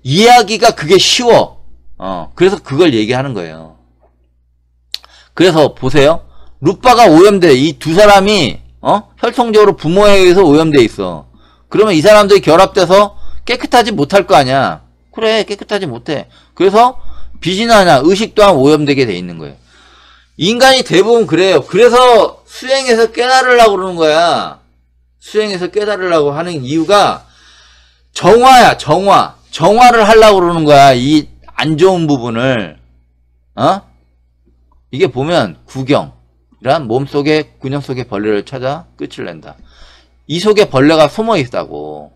이야기가 그게 쉬워. 어, 그래서 그걸 얘기하는 거예요. 그래서 보세요. 루빠가 오염돼. 이 두 사람이 어? 혈통적으로 부모에 의해서 오염돼 있어. 그러면 이 사람들이 결합돼서 깨끗하지 못할 거 아니야. 그래, 깨끗하지 못해. 그래서 비진하냐, 의식 또한 오염되게 돼 있는 거예요. 인간이 대부분 그래요. 그래서 수행해서 깨달으려고 그러는 거야. 수행해서 깨달으려고 하는 이유가 정화야, 정화. 정화를 하려고 그러는 거야. 이 안 좋은 부분을. 어? 이게 보면 구경이란 몸속에 근형 속에 벌레를 찾아 끝을 낸다. 이 속에 벌레가 숨어 있다고.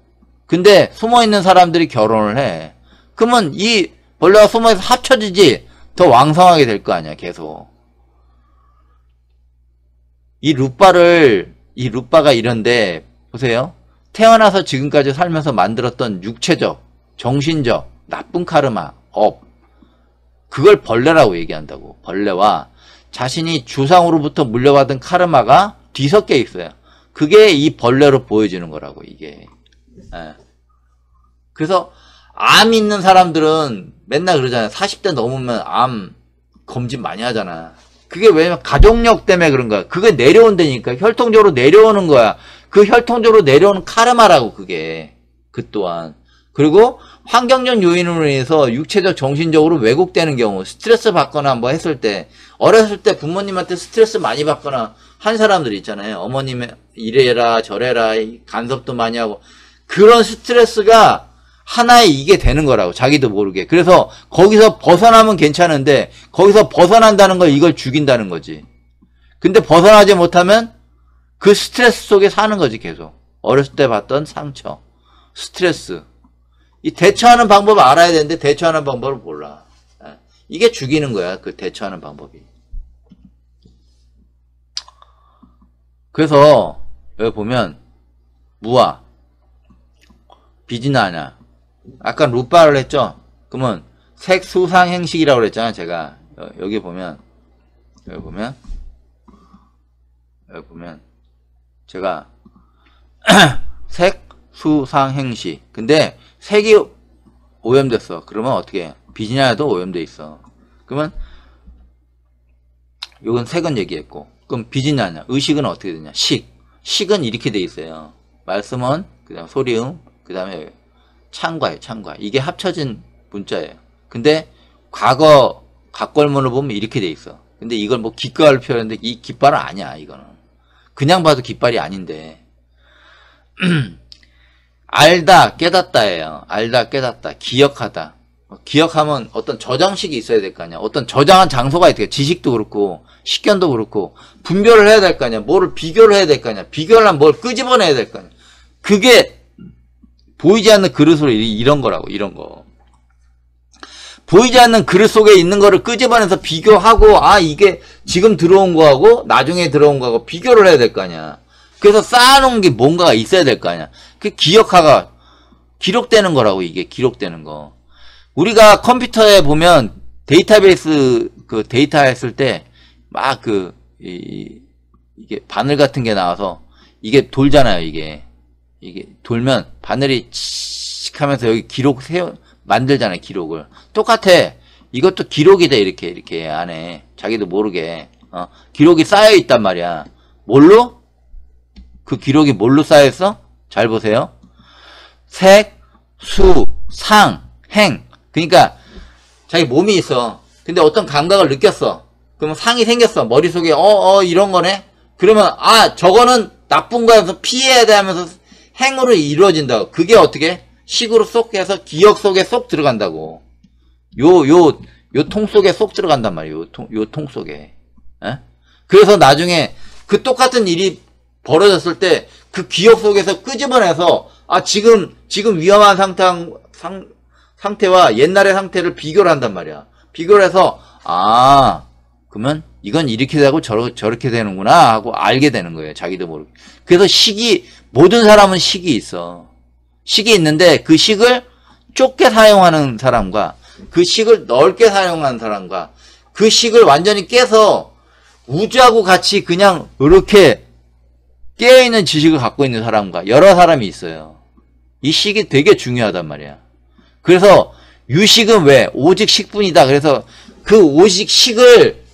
근데 숨어 있는 사람들이 결혼을 해. 그러면 이 벌레가 숨어 있어 합쳐지지 더 왕성하게 될 거 아니야, 계속. 이 루빠를 이 루빠가 이런데 보세요. 태어나서 지금까지 살면서 만들었던 육체적, 정신적, 나쁜 카르마, 업 그걸 벌레라고 얘기한다고. 벌레와 자신이 주상으로부터 물려받은 카르마가 뒤섞여 있어요. 그게 이 벌레로 보여지는 거라고 이게. 예. 그래서 암 있는 사람들은 맨날 그러잖아요. 40대 넘으면 암 검진 많이 하잖아. 그게 왜냐면 가족력 때문에 그런 거야. 그게 내려온다니까. 혈통적으로 내려오는 거야. 그 혈통적으로 내려오는 카르마라고 그게. 그 또한. 그리고 환경적 요인으로 인해서 육체적 정신적으로 왜곡되는 경우 스트레스 받거나 뭐 했을 때 어렸을 때 부모님한테 스트레스 많이 받거나 한 사람들 있잖아요. 어머님의 이래라 저래라 간섭도 많이 하고 그런 스트레스가 하나의 이게 되는 거라고 자기도 모르게 그래서 거기서 벗어나면 괜찮은데 거기서 벗어난다는 걸 이걸 죽인다는 거지 근데 벗어나지 못하면 그 스트레스 속에 사는 거지 계속 어렸을 때 봤던 상처 스트레스 이 대처하는 방법을 알아야 되는데 대처하는 방법을 몰라 예. 이게 죽이는 거야 그 대처하는 방법이 그래서 여기 보면 무아 빚이 나냐 아까 루파를 했죠? 그러면 색수상 행식이라고 그랬잖아 요 제가 여기 보면 여기 보면 여기 보면 제가 [CLEARS THROAT] 색수상 행식 근데 색이 오염됐어 그러면 어떻게 비진야도 오염돼 있어 그러면 요건 색은 얘기했고 그럼 비진야냐 의식은 어떻게 되냐 식 식은 이렇게 돼 있어요 말씀은 그 다음 소리음 그 다음에 창과예요, 창과. 이게 합쳐진 문자예요. 근데 과거 각골문을 보면 이렇게 돼 있어. 근데 이걸 뭐 깃발로 표현했는데 이 깃발은 아니야, 이거는. 그냥 봐도 깃발이 아닌데. [CLEARS THROAT] 알다, 깨닫다예요. 알다, 깨닫다. 기억하다. 뭐 기억하면 어떤 저장식이 있어야 될 거 아니야. 어떤 저장한 장소가 있대요. 지식도 그렇고, 식견도 그렇고, 분별을 해야 될 거 아니야. 뭐를 비교를 해야 될 거 아니야. 비교를 하면 뭘 끄집어내야 될 거 아니야. 그게 보이지 않는 그릇 으로 이런 거라고 이런 거 보이지 않는 그릇 속에 있는 거를 끄집어내서 비교하고 아 이게 지금 들어온 거하고 나중에 들어온 거하고 비교를 해야 될 거 아니야 그래서 쌓아놓은 게 뭔가가 있어야 될 거 아니야 그 기억화가 기록되는 거라고 이게 기록되는 거 우리가 컴퓨터에 보면 데이터베이스 그 데이터 했을 때 막 그 이게 바늘 같은 게 나와서 이게 돌잖아요 이게 이게 돌면 바늘이 치익 하면서 여기 기록 세워 만들잖아요 기록을 똑같아 이것도 기록이다 이렇게 이렇게 안에 자기도 모르게 어, 기록이 쌓여 있단 말이야 뭘로? 그 기록이 뭘로 쌓여있어? 잘 보세요 색, 수, 상, 행 그러니까 자기 몸이 있어 근데 어떤 감각을 느꼈어 그러면 상이 생겼어 머릿속에 어어 어, 이런 거네 그러면 아 저거는 나쁜 거여서 피해야 돼 하면서 행으로 이루어진다. 그게 어떻게? 식으로 쏙 해서 기억 속에 쏙 들어간다고. 요, 요, 요 통 속에 쏙 들어간단 말이에요. 요 통, 요 통 속에. 에? 예? 그래서 나중에 그 똑같은 일이 벌어졌을 때 그 기억 속에서 끄집어내서 아, 지금, 지금 위험한 상태, 상, 상태와 옛날의 상태를 비교를 한단 말이야. 비교를 해서, 아, 그러면 이건 이렇게 되고 저러, 저렇게 되는구나 하고 알게 되는 거예요. 자기도 모르게. 그래서 식이, 모든 사람은 식이 있어. 식이 있는데 그 식을 좁게 사용하는 사람과 그 식을 넓게 사용하는 사람과 그 식을 완전히 깨서 우주하고 같이 그냥 이렇게 깨어있는 지식을 갖고 있는 사람과 여러 사람이 있어요. 이 식이 되게 중요하단 말이야. 그래서 유식은 왜? 오직 식뿐이다. 그래서 그 오직 식을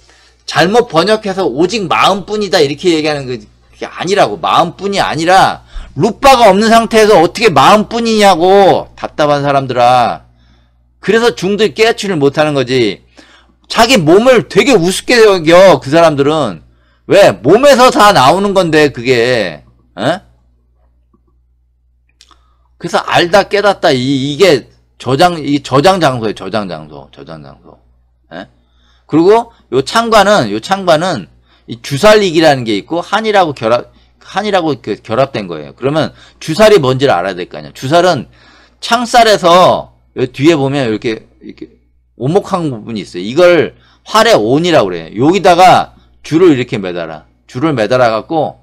잘못 번역해서 오직 마음뿐이다 이렇게 얘기하는 그, 게 아니라고 마음뿐이 아니라 루빠가 없는 상태에서 어떻게 마음뿐이냐고 답답한 사람들아 그래서 중도에 깨닫지를 못하는 거지 자기 몸을 되게 우습게 여겨 그 사람들은 왜 몸에서 다 나오는 건데 그게 에? 어? 그래서 알다 깨닫다 이, 이게 저장 이 저장 장소에 저장 장소 저장 장소 그리고 요창관은요창관은이 주살릭이라는 게 있고 한이라고 결합 한이라고 그 결합된 거예요. 그러면 주살이 뭔지를 알아야 될 거 아니야. 주살은 창살에서 뒤에 보면 이렇게 이렇게 오목한 부분이 있어요. 이걸 활의 온이라고 그래요. 여기다가 줄을 이렇게 매달아. 줄을 매달아 갖고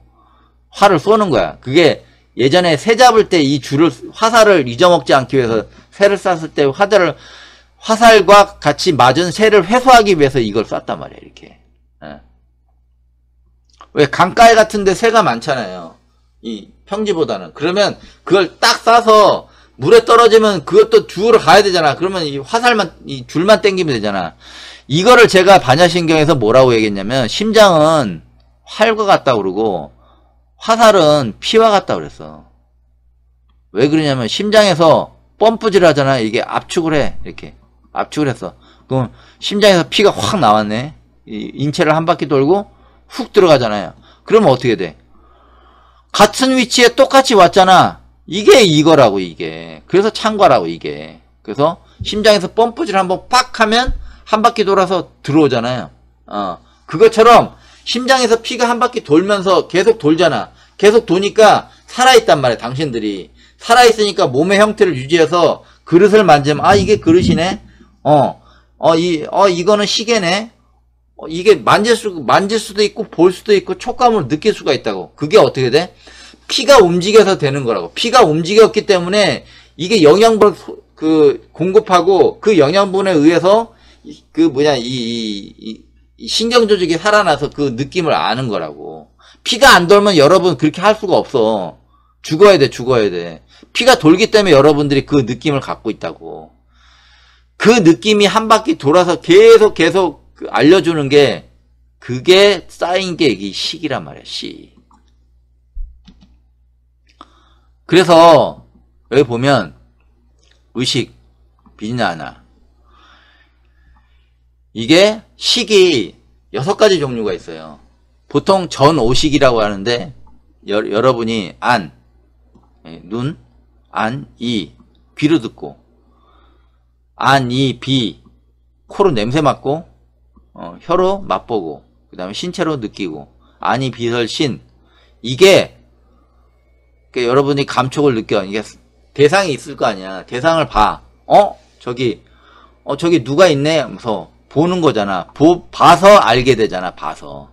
활을 쏘는 거야. 그게 예전에 새 잡을 때 이 줄을 화살을 잊어먹지 않기 위해서 새를 쌌을때 화살을 화살과 같이 맞은 새를 회수하기 위해서 이걸 쐈단 말이에요. 이렇게. 예. 왜 강가에 같은데 새가 많잖아요. 이 평지보다는. 그러면 그걸 딱 쏴서 물에 떨어지면 그것도 주우러 가야 되잖아. 그러면 이 화살만 이 줄만 땡기면 되잖아. 이거를 제가 반야신경에서 뭐라고 얘기했냐면 심장은 활과 같다 그러고 화살은 피와 같다 그랬어. 왜 그러냐면 심장에서 펌프질 하잖아. 이게 압축을 해. 이렇게. 압축을 했어. 그럼 심장에서 피가 확 나왔네. 인체를 한 바퀴 돌고 훅 들어가잖아요. 그러면 어떻게 돼? 같은 위치에 똑같이 왔잖아. 이게 이거라고 이게. 그래서 창과라고 이게. 그래서 심장에서 펌프질 한번 팍 하면 한 바퀴 돌아서 들어오잖아요. 어. 그것처럼 심장에서 피가 한 바퀴 돌면서 계속 돌잖아. 계속 도니까 살아있단 말이야, 당신들이. 살아있으니까 몸의 형태를 유지해서 그릇을 만지면, 아, 이게 그릇이네? 어, 어, 이, 어, 이거는 시계네. 어, 이게 만질 수, 만질 수도 있고, 볼 수도 있고, 촉감을 느낄 수가 있다고. 그게 어떻게 돼? 피가 움직여서 되는 거라고. 피가 움직였기 때문에 이게 영양분 그 공급하고 그 영양분에 의해서 그 뭐냐 이, 이, 이 신경 조직이 살아나서 그 느낌을 아는 거라고. 피가 안 돌면 여러분 그렇게 할 수가 없어. 죽어야 돼, 죽어야 돼. 피가 돌기 때문에 여러분들이 그 느낌을 갖고 있다고. 그 느낌이 한 바퀴 돌아서 계속 계속 그 알려주는 게 그게 쌓인 게이 식이란 말이야 식 그래서 여기 보면 의식 비나나 이게 식이 여섯 가지 종류가 있어요 보통 전오식이라고 하는데 여, 러분이 안, 예, 눈, 안, 이, 귀로 듣고 안, 아, 이, 비 코로 냄새 맡고 어, 혀로 맛보고 그 다음에 신체로 느끼고 안이, 아, 비설, 신 이게 그러니까 여러분이 감촉을 느껴 이게 대상이 있을 거 아니야 대상을 봐 어? 저기 어 저기 누가 있네 하면서 보는 거잖아 보, 봐서 알게 되잖아 봐서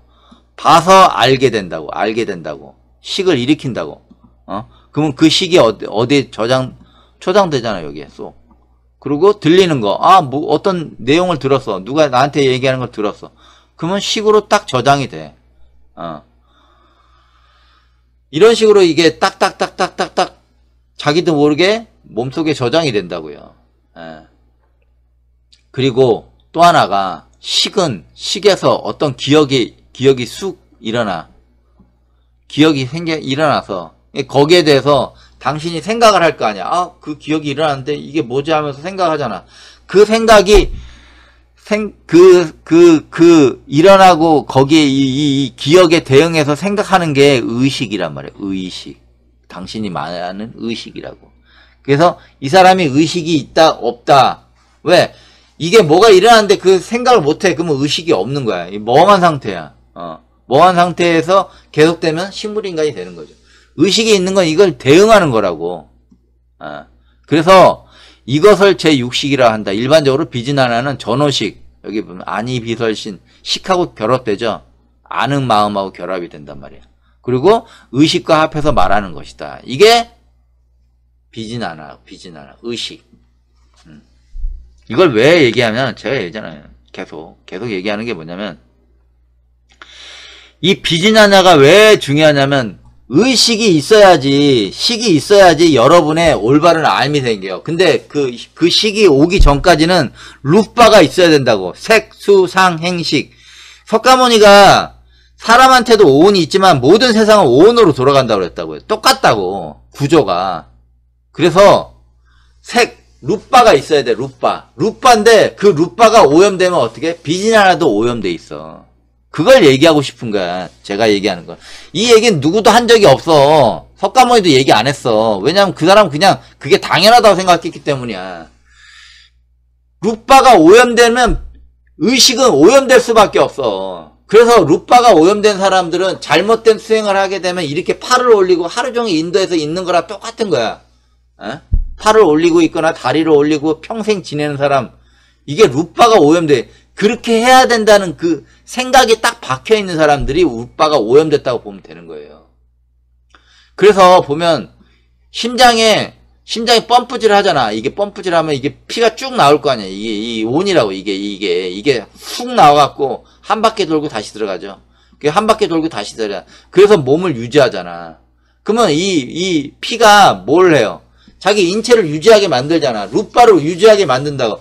봐서 알게 된다고 알게 된다고 식을 일으킨다고 어? 그러면 그 식이 어디, 어디 저장 초장되잖아 여기에 쏙 그리고 들리는 거. 아, 뭐 어떤 내용을 들었어. 누가 나한테 얘기하는 걸 들었어. 그러면 식으로 딱 저장이 돼. 어. 이런 식으로 이게 딱딱딱딱딱딱 자기도 모르게 몸속에 저장이 된다고요. 예. 그리고 또 하나가 식은 식에서 어떤 기억이 기억이 쑥 일어나 기억이 생겨 일어나서 거기에 대해서 당신이 생각을 할 거 아니야. 아, 그 기억이 일어났는데 이게 뭐지 하면서 생각하잖아. 그 생각이 생, 그, 그, 그, 일어나고 거기에 이, 이, 이 기억에 대응해서 생각하는 게 의식이란 말이에요. 의식. 당신이 말하는 의식이라고. 그래서 이 사람이 의식이 있다, 없다. 왜? 이게 뭐가 일어났는데 그 생각을 못해. 그러면 의식이 없는 거야. 이 멍한 상태야. 어. 멍한 상태에서 계속되면 식물인간이 되는 거죠. 의식이 있는 건 이걸 대응하는 거라고. 아, 그래서 이것을 제6식이라 한다. 일반적으로 비진하나는 전호식, 여기 보면 안이 비설신, 식하고 결합되죠. 아는 마음하고 결합이 된단 말이야. 그리고 의식과 합해서 말하는 것이다. 이게 비진하나, 비진하나, 의식. 음. 이걸 왜 얘기하면 제가 얘기잖아요. 계속, 계속 얘기하는 게 뭐냐면 이 비진하나가 왜 중요하냐면 의식이 있어야지 식이 있어야지 여러분의 올바른 알미 생겨요. 근데 그그 그 식이 오기 전까지는 루파가 있어야 된다고 색수상행식 석가모니가 사람한테도 오온이 있지만 모든 세상은 오온으로 돌아간다고 그랬다고요. 똑같다고 구조가 그래서 색 루파가 있어야 돼 루파 루파인데 그 루파가 오염되면 어떻게 비이 하나도 오염돼 있어. 그걸 얘기하고 싶은 거야. 제가 얘기하는 거. 이 얘기는 누구도 한 적이 없어. 석가모니도 얘기 안 했어. 왜냐면 그 사람 그냥 그게 당연하다고 생각했기 때문이야. 루빠가 오염되면 의식은 오염될 수밖에 없어. 그래서 루빠가 오염된 사람들은 잘못된 수행을 하게 되면 이렇게 팔을 올리고 하루 종일 인도에서 있는 거랑 똑같은 거야. 어? 팔을 올리고 있거나 다리를 올리고 평생 지내는 사람 이게 루빠가 오염돼 그렇게 해야 된다는 그 생각이 딱 박혀 있는 사람들이 우빠가 오염됐다고 보면 되는 거예요. 그래서 보면 심장에 심장이 펌프질을 하잖아. 이게 펌프질을 하면 이게 피가 쭉 나올 거 아니야. 이게 이 온이라고 이게 이게 이게 훅 나와갖고 한 바퀴 돌고 다시 들어가죠. 한 바퀴 돌고 다시 들어. 가 그래서 몸을 유지하잖아. 그러면 이 이 피가 뭘 해요? 자기 인체를 유지하게 만들잖아. 루파를 유지하게 만든다고.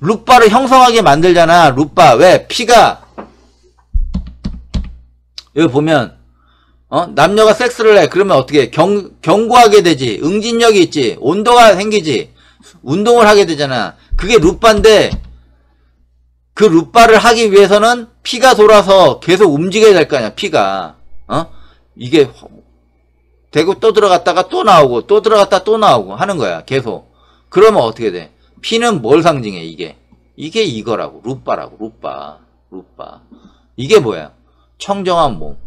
룻바를 형성하게 만들잖아. 룻바. 왜? 피가 여기 보면 어? 남녀가 섹스를 해. 그러면 어떻게 경, 경고하게 되지. 응진력이 있지. 온도가 생기지. 운동을 하게 되잖아. 그게 룻바인데 그 룻바를 하기 위해서는 피가 돌아서 계속 움직여야 될 거 아니야. 피가. 어? 이게 되고 또 들어갔다가 또 나오고 또 들어갔다 또 나오고 하는 거야. 계속. 그러면 어떻게 돼? 피는뭘 상징해 이게? 이게 이거라고 루빠라고 루빠 루빠 이게 뭐야? 청정한 몸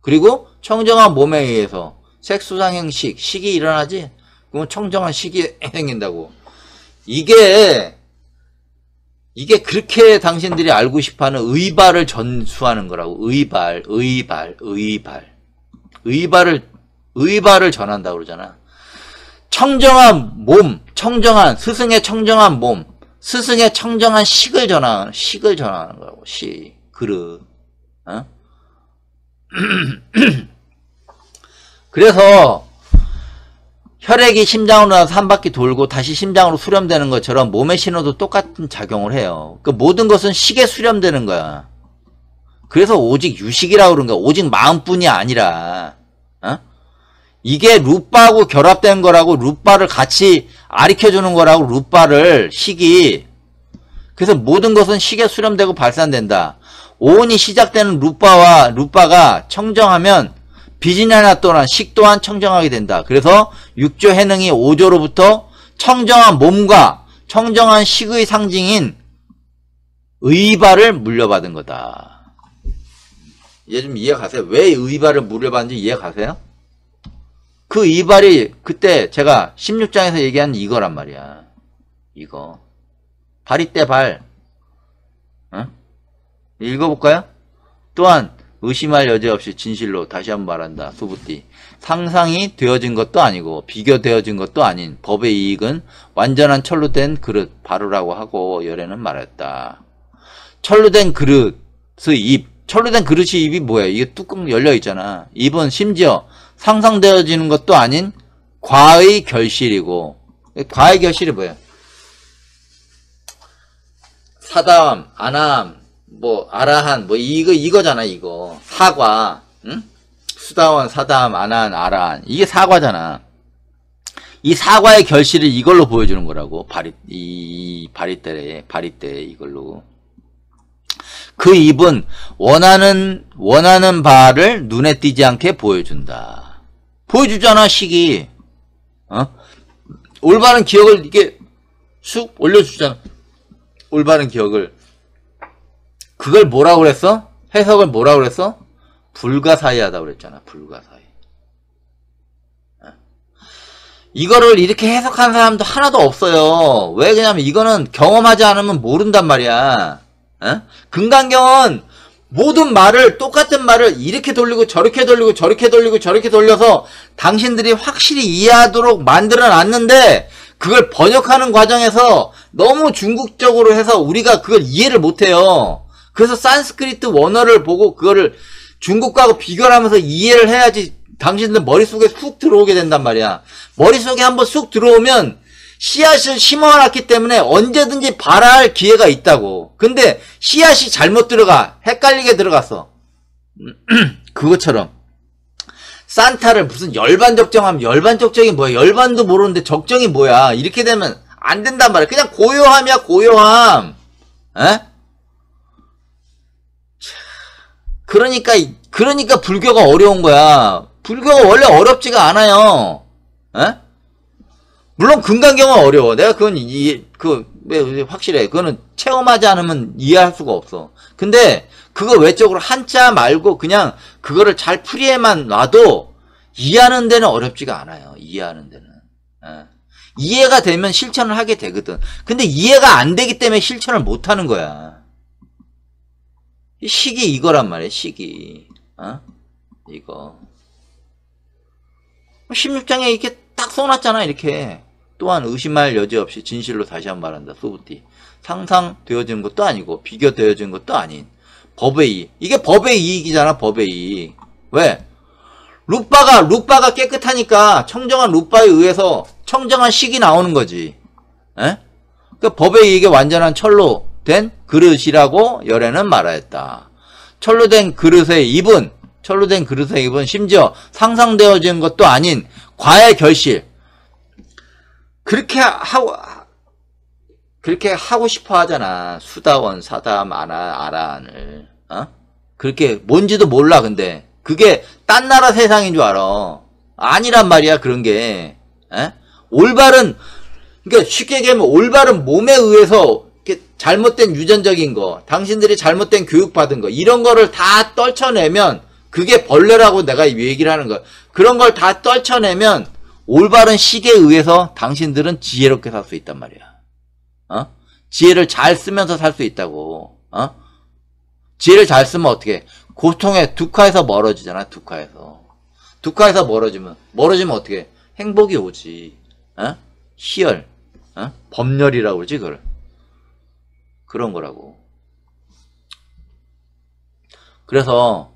그리고 청정한 몸에 의해서 색수상행식 식이 일어나지? 그러면 청정한 식이 생긴다고 이게 이게 그렇게 당신들이 알고 싶어하는 의발을 전수하는 거라고 의발 의발 의발 의발을 의발을 전한다고 그러잖아 청정한 몸, 청정한 스승의 청정한 몸, 스승의 청정한 식을 전하는 식을 전하는 거라고 식 그릇. 어? [CLEARS THROAT] 그래서 혈액이 심장으로 나서 한 바퀴 돌고 다시 심장으로 수렴되는 것처럼 몸의 신호도 똑같은 작용을 해요. 그 모든 것은 식에 수렴되는 거야. 그래서 오직 유식이라고 그런 거야. 오직 마음뿐이 아니라. 이게 루빠하고 결합된 거라고 루빠를 같이 아리켜주는 거라고 루빠를 식이 그래서 모든 것은 식에 수렴되고 발산된다. 오온이 시작되는 루빠와 루빠가 청정하면 비진하나 또한 식 또한 청정하게 된다. 그래서 육조 해능이 오조로부터 청정한 몸과 청정한 식의 상징인 의발을 물려받은 거다. 얘 좀 이해 가세요? 왜 의발을 물려받는지 이해 가세요? 그 이발이 그때 제가 16장에서 얘기한 이거란 말이야. 이거. 발이 때 발. 응? 어? 읽어볼까요? 또한 의심할 여지 없이 진실로 다시 한번 말한다. 수부띠. 상상이 되어진 것도 아니고 비교되어진 것도 아닌 법의 이익은 완전한 철로 된 그릇 바로라고 하고 열애는 말했다. 철로 된 그릇의 입. 철로 된 그릇이 입이 뭐야? 이게 뚜껑 열려 있잖아. 입은 심지어 상상되어지는 것도 아닌 과의 결실이고 과의 결실이 뭐예요? 사담, 아남, 뭐 아라한 뭐 이거 이거잖아 이거 사과 응? 수다원, 사담, 아난, 아라한 이게 사과잖아 이 사과의 결실을 이걸로 보여주는 거라고 바리 이 바리떼 바리떼 이걸로 그 입은 원하는 원하는 바를 눈에 띄지 않게 보여준다. 보여주잖아 시기 어? 올바른 기억을 이게 쑥 올려주잖아 올바른 기억을 그걸 뭐라 그랬어? 해석을 뭐라 그랬어? 불가사의하다 그랬잖아 불가사의 어? 이거를 이렇게 해석한 사람도 하나도 없어요 왜 그러냐면 이거는 경험하지 않으면 모른단 말이야 어? 금강경은 모든 말을 똑같은 말을 이렇게 돌리고 저렇게 돌리고 저렇게 돌리고 저렇게 돌려서 당신들이 확실히 이해하도록 만들어 놨는데 그걸 번역하는 과정에서 너무 중국적으로 해서 우리가 그걸 이해를 못해요. 그래서 산스크리트 원어를 보고 그거를 중국과 비교하면서 를 이해를 해야지 당신들 머릿속에 쑥 들어오게 된단 말이야. 머릿속에 한번 쑥 들어오면 씨앗을 심어놨기 때문에 언제든지 발화할 기회가 있다고. 근데 씨앗이 잘못 들어가. 헷갈리게 들어갔어. [CLEARS THROAT] 그것처럼. 산타를 무슨 열반적정하면 열반적정이 뭐야. 열반도 모르는데 적정이 뭐야. 이렇게 되면 안 된단 말이야. 그냥 고요함이야, 고요함. 에? 그러니까, 그러니까 불교가 어려운 거야. 불교가 원래 어렵지가 않아요. 에? 물론 금강경은 어려워. 내가 그건 이, 그, 확실해. 그거는 체험하지 않으면 이해할 수가 없어. 근데 그거 외적으로 한자 말고 그냥 그거를 잘 풀이해만 놔도 이해하는 데는 어렵지가 않아요. 이해하는 데는. 예. 이해가 되면 실천을 하게 되거든. 근데 이해가 안 되기 때문에 실천을 못 하는 거야. 시기 이거란 말이야, 시기. 어? 이거. 16장에 이렇게 딱 써놨잖아 이렇게 또한 의심할 여지 없이 진실로 다시 한 번 말한다 소부티 상상되어진 것도 아니고 비교되어진 것도 아닌 법의 이익 이게 법의 이익이잖아 법의 이익 왜? 루빠가 루빠가 깨끗하니까 청정한 루빠에 의해서 청정한 식이 나오는 거지 에? 그러니까 법의 이익에 완전한 철로 된 그릇이라고 열애는 말하였다 철로 된 그릇의 입은 철로 된 그릇에 입은 심지어 상상되어진 것도 아닌 과의 결실. 그렇게 하고, 그렇게 하고 싶어 하잖아. 수다원, 사담, 아라, 아란을. 어? 그렇게, 뭔지도 몰라, 근데. 그게 딴 나라 세상인 줄 알아. 아니란 말이야, 그런 게. 에? 어? 올바른, 그러니까 쉽게 얘기하면 올바른 몸에 의해서 잘못된 유전적인 거, 당신들이 잘못된 교육받은 거, 이런 거를 다 떨쳐내면 그게 벌레라고 내가 얘기를 하는 거야. 그런 걸 다 떨쳐내면 올바른 시계에 의해서 당신들은 지혜롭게 살 수 있단 말이야. 어? 지혜를 잘 쓰면서 살 수 있다고. 어? 지혜를 잘 쓰면 어떻게? 고통의 두카에서 멀어지잖아. 두카에서. 두카에서 멀어지면 멀어지면 어떻게? 행복이 오지. 어? 희열. 어? 법렬이라고 그러지 그걸. 그런 거라고. 그래서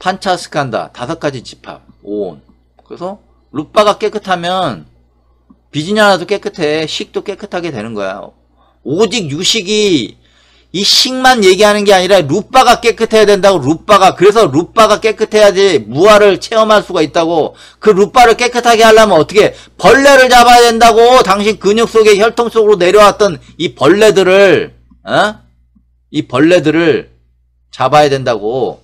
판차 스칸다 다섯 가지 집합 오온 그래서 루빠가 깨끗하면 비지냐라도 깨끗해 식도 깨끗하게 되는 거야 오직 유식이 이 식만 얘기하는 게 아니라 루빠가 깨끗해야 된다고 루빠가 그래서 루빠가 깨끗해야지 무화를 체험할 수가 있다고 그 루빠를 깨끗하게 하려면 어떻게 벌레를 잡아야 된다고 당신 근육 속에 혈통 속으로 내려왔던 이 벌레들을 어? 이 벌레들을 잡아야 된다고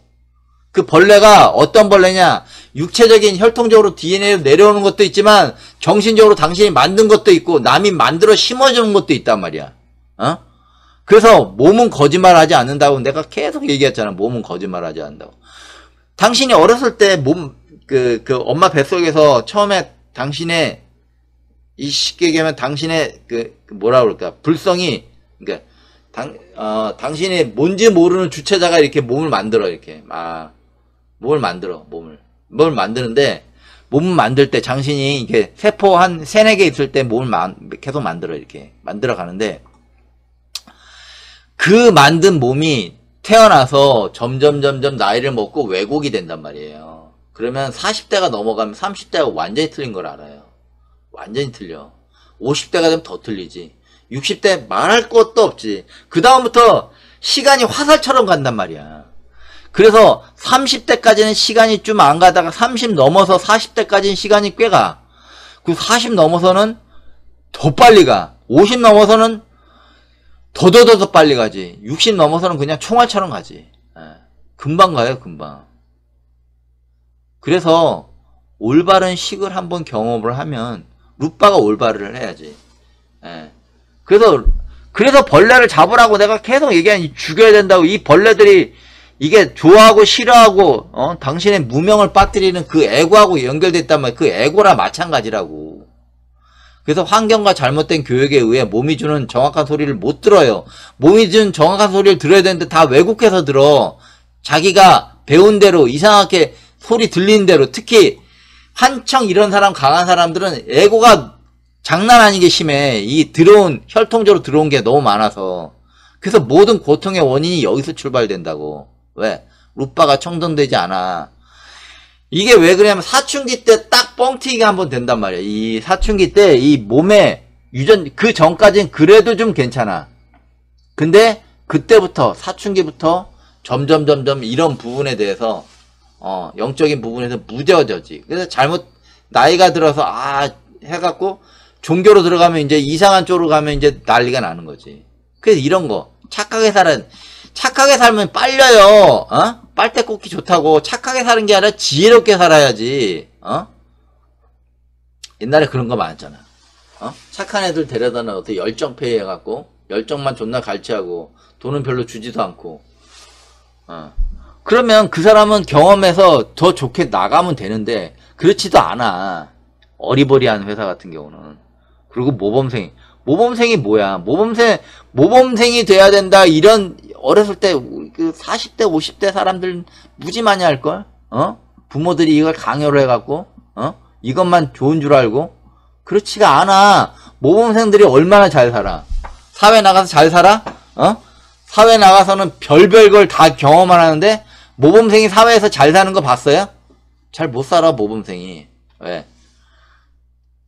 그 벌레가 어떤 벌레냐 육체적인 혈통적으로 DNA로 내려오는 것도 있지만 정신적으로 당신이 만든 것도 있고 남이 만들어 심어주는 것도 있단 말이야 어? 그래서 몸은 거짓말하지 않는다고 내가 계속 얘기했잖아 몸은 거짓말하지 않는다고 당신이 어렸을 때 몸 그그 그 엄마 뱃속에서 처음에 당신의 이 쉽게 얘기하면 당신의 그, 그 뭐라 그럴까 불성이 그러니까 당, 어, 당신의 뭔지 모르는 주체자가 이렇게 몸을 만들어, 이렇게. 막, 아, 몸을 만들어 몸을 몸을 만드는데 몸 만들 때 장신이 이게 세포 한 세네 개 있을 때 몸을 만, 계속 만들어 이렇게 만들어 가는데 그 만든 몸이 태어나서 점점 점점 나이를 먹고 왜곡이 된단 말이에요. 그러면 40대가 넘어가면 30대가 완전히 틀린 걸 알아요. 완전히 틀려. 50대가 되면 더 틀리지. 60대 말할 것도 없지. 그 다음부터 시간이 화살처럼 간단 말이야. 그래서 30대까지는 시간이 좀 안 가다가 30 넘어서 40대까지는 시간이 꽤 가. 그 40 넘어서는 더 빨리 가. 50 넘어서는 더더더더 빨리 가지. 60 넘어서는 그냥 총알처럼 가지. 예. 금방 가요, 금방. 그래서 올바른 식을 한번 경험을 하면 루빠가 올바르를 해야지. 예. 그래서 그래서 벌레를 잡으라고 내가 계속 얘기하니 죽여야 된다고 이 벌레들이 이게 좋아하고 싫어하고 어? 당신의 무명을 빠뜨리는 그 에고하고 연결됐다면 그 에고라 마찬가지라고. 그래서 환경과 잘못된 교육에 의해 몸이 주는 정확한 소리를 못 들어요. 몸이 주는 정확한 소리를 들어야 되는데 다 왜곡해서 들어. 자기가 배운 대로 이상하게 소리 들리는 대로 특히 한청 이런 사람 강한 사람들은 에고가 장난 아닌 게 심해. 이 들어온 혈통적으로 들어온 게 너무 많아서. 그래서 모든 고통의 원인이 여기서 출발된다고. 왜? 루파가 청동되지 않아. 이게 왜 그러냐면 사춘기 때 딱 뻥튀기가 한번 된단 말이야. 이 사춘기 때 이 몸에 유전 그 전까지는 그래도 좀 괜찮아. 근데 그때부터 사춘기부터 점점 점점 이런 부분에 대해서 어, 영적인 부분에서 무뎌져지. 그래서 잘못 나이가 들어서 아 해갖고 종교로 들어가면 이제 이상한 쪽으로 가면 이제 난리가 나는 거지. 그래서 이런 거 착하게 살은 착하게 살면 빨려요. 어? 빨대 꽂기 좋다고 착하게 사는 게 아니라 지혜롭게 살아야지. 어? 옛날에 그런 거 많았잖아. 어? 착한 애들 데려다는 어떻게 열정페이 해갖고 열정만 존나 갈치하고 돈은 별로 주지도 않고. 어. 그러면 그 사람은 경험해서 더 좋게 나가면 되는데 그렇지도 않아. 어리버리한 회사 같은 경우는. 그리고 모범생. 모범생이 뭐야? 모범생 모범생이 돼야 된다 이런 어렸을 때그 40대 50대 사람들 무지 많이 할걸 어 부모들이 이걸 강요를 해갖고 어 이것만 좋은 줄 알고 그렇지가 않아 모범생들이 얼마나 잘 살아 사회 나가서 잘 살아 어 사회 나가서는 별별 걸 다 경험을 하는데 모범생이 사회에서 잘 사는 거 봤어요 잘 못 살아 모범생이 왜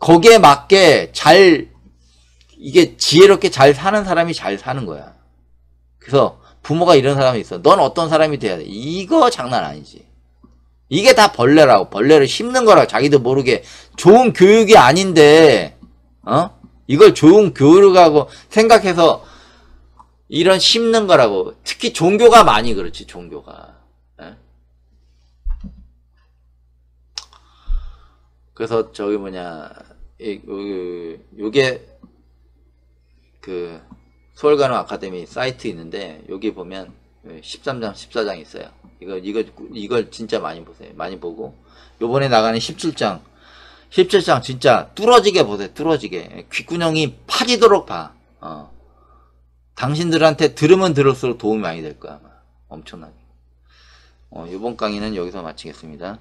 거기에 맞게 잘 이게 지혜롭게 잘 사는 사람이 잘 사는 거야. 그래서 부모가 이런 사람이 있어. 넌 어떤 사람이 돼야 돼. 이거 장난 아니지. 이게 다 벌레라고. 벌레를 심는 거라고. 자기도 모르게. 좋은 교육이 아닌데, 어? 이걸 좋은 교육하고 생각해서 이런 심는 거라고. 특히 종교가 많이 그렇지, 종교가. 예? 그래서 저기 뭐냐, 이, 그, 요게, 그, 서울가는 아카데미 사이트 있는데 여기 보면 13장 예, 14장 있어요 이거 이거 이걸 진짜 많이 보세요 많이 보고 요번에 나가는 17장 17장 진짜 뚫어지게 보세요 뚫어지게 예, 귓구녕이 파지도록 봐 어. 당신들한테 들으면 들을수록 도움이 많이 될 거야 아마. 엄청나게 어, 이번 강의는 여기서 마치겠습니다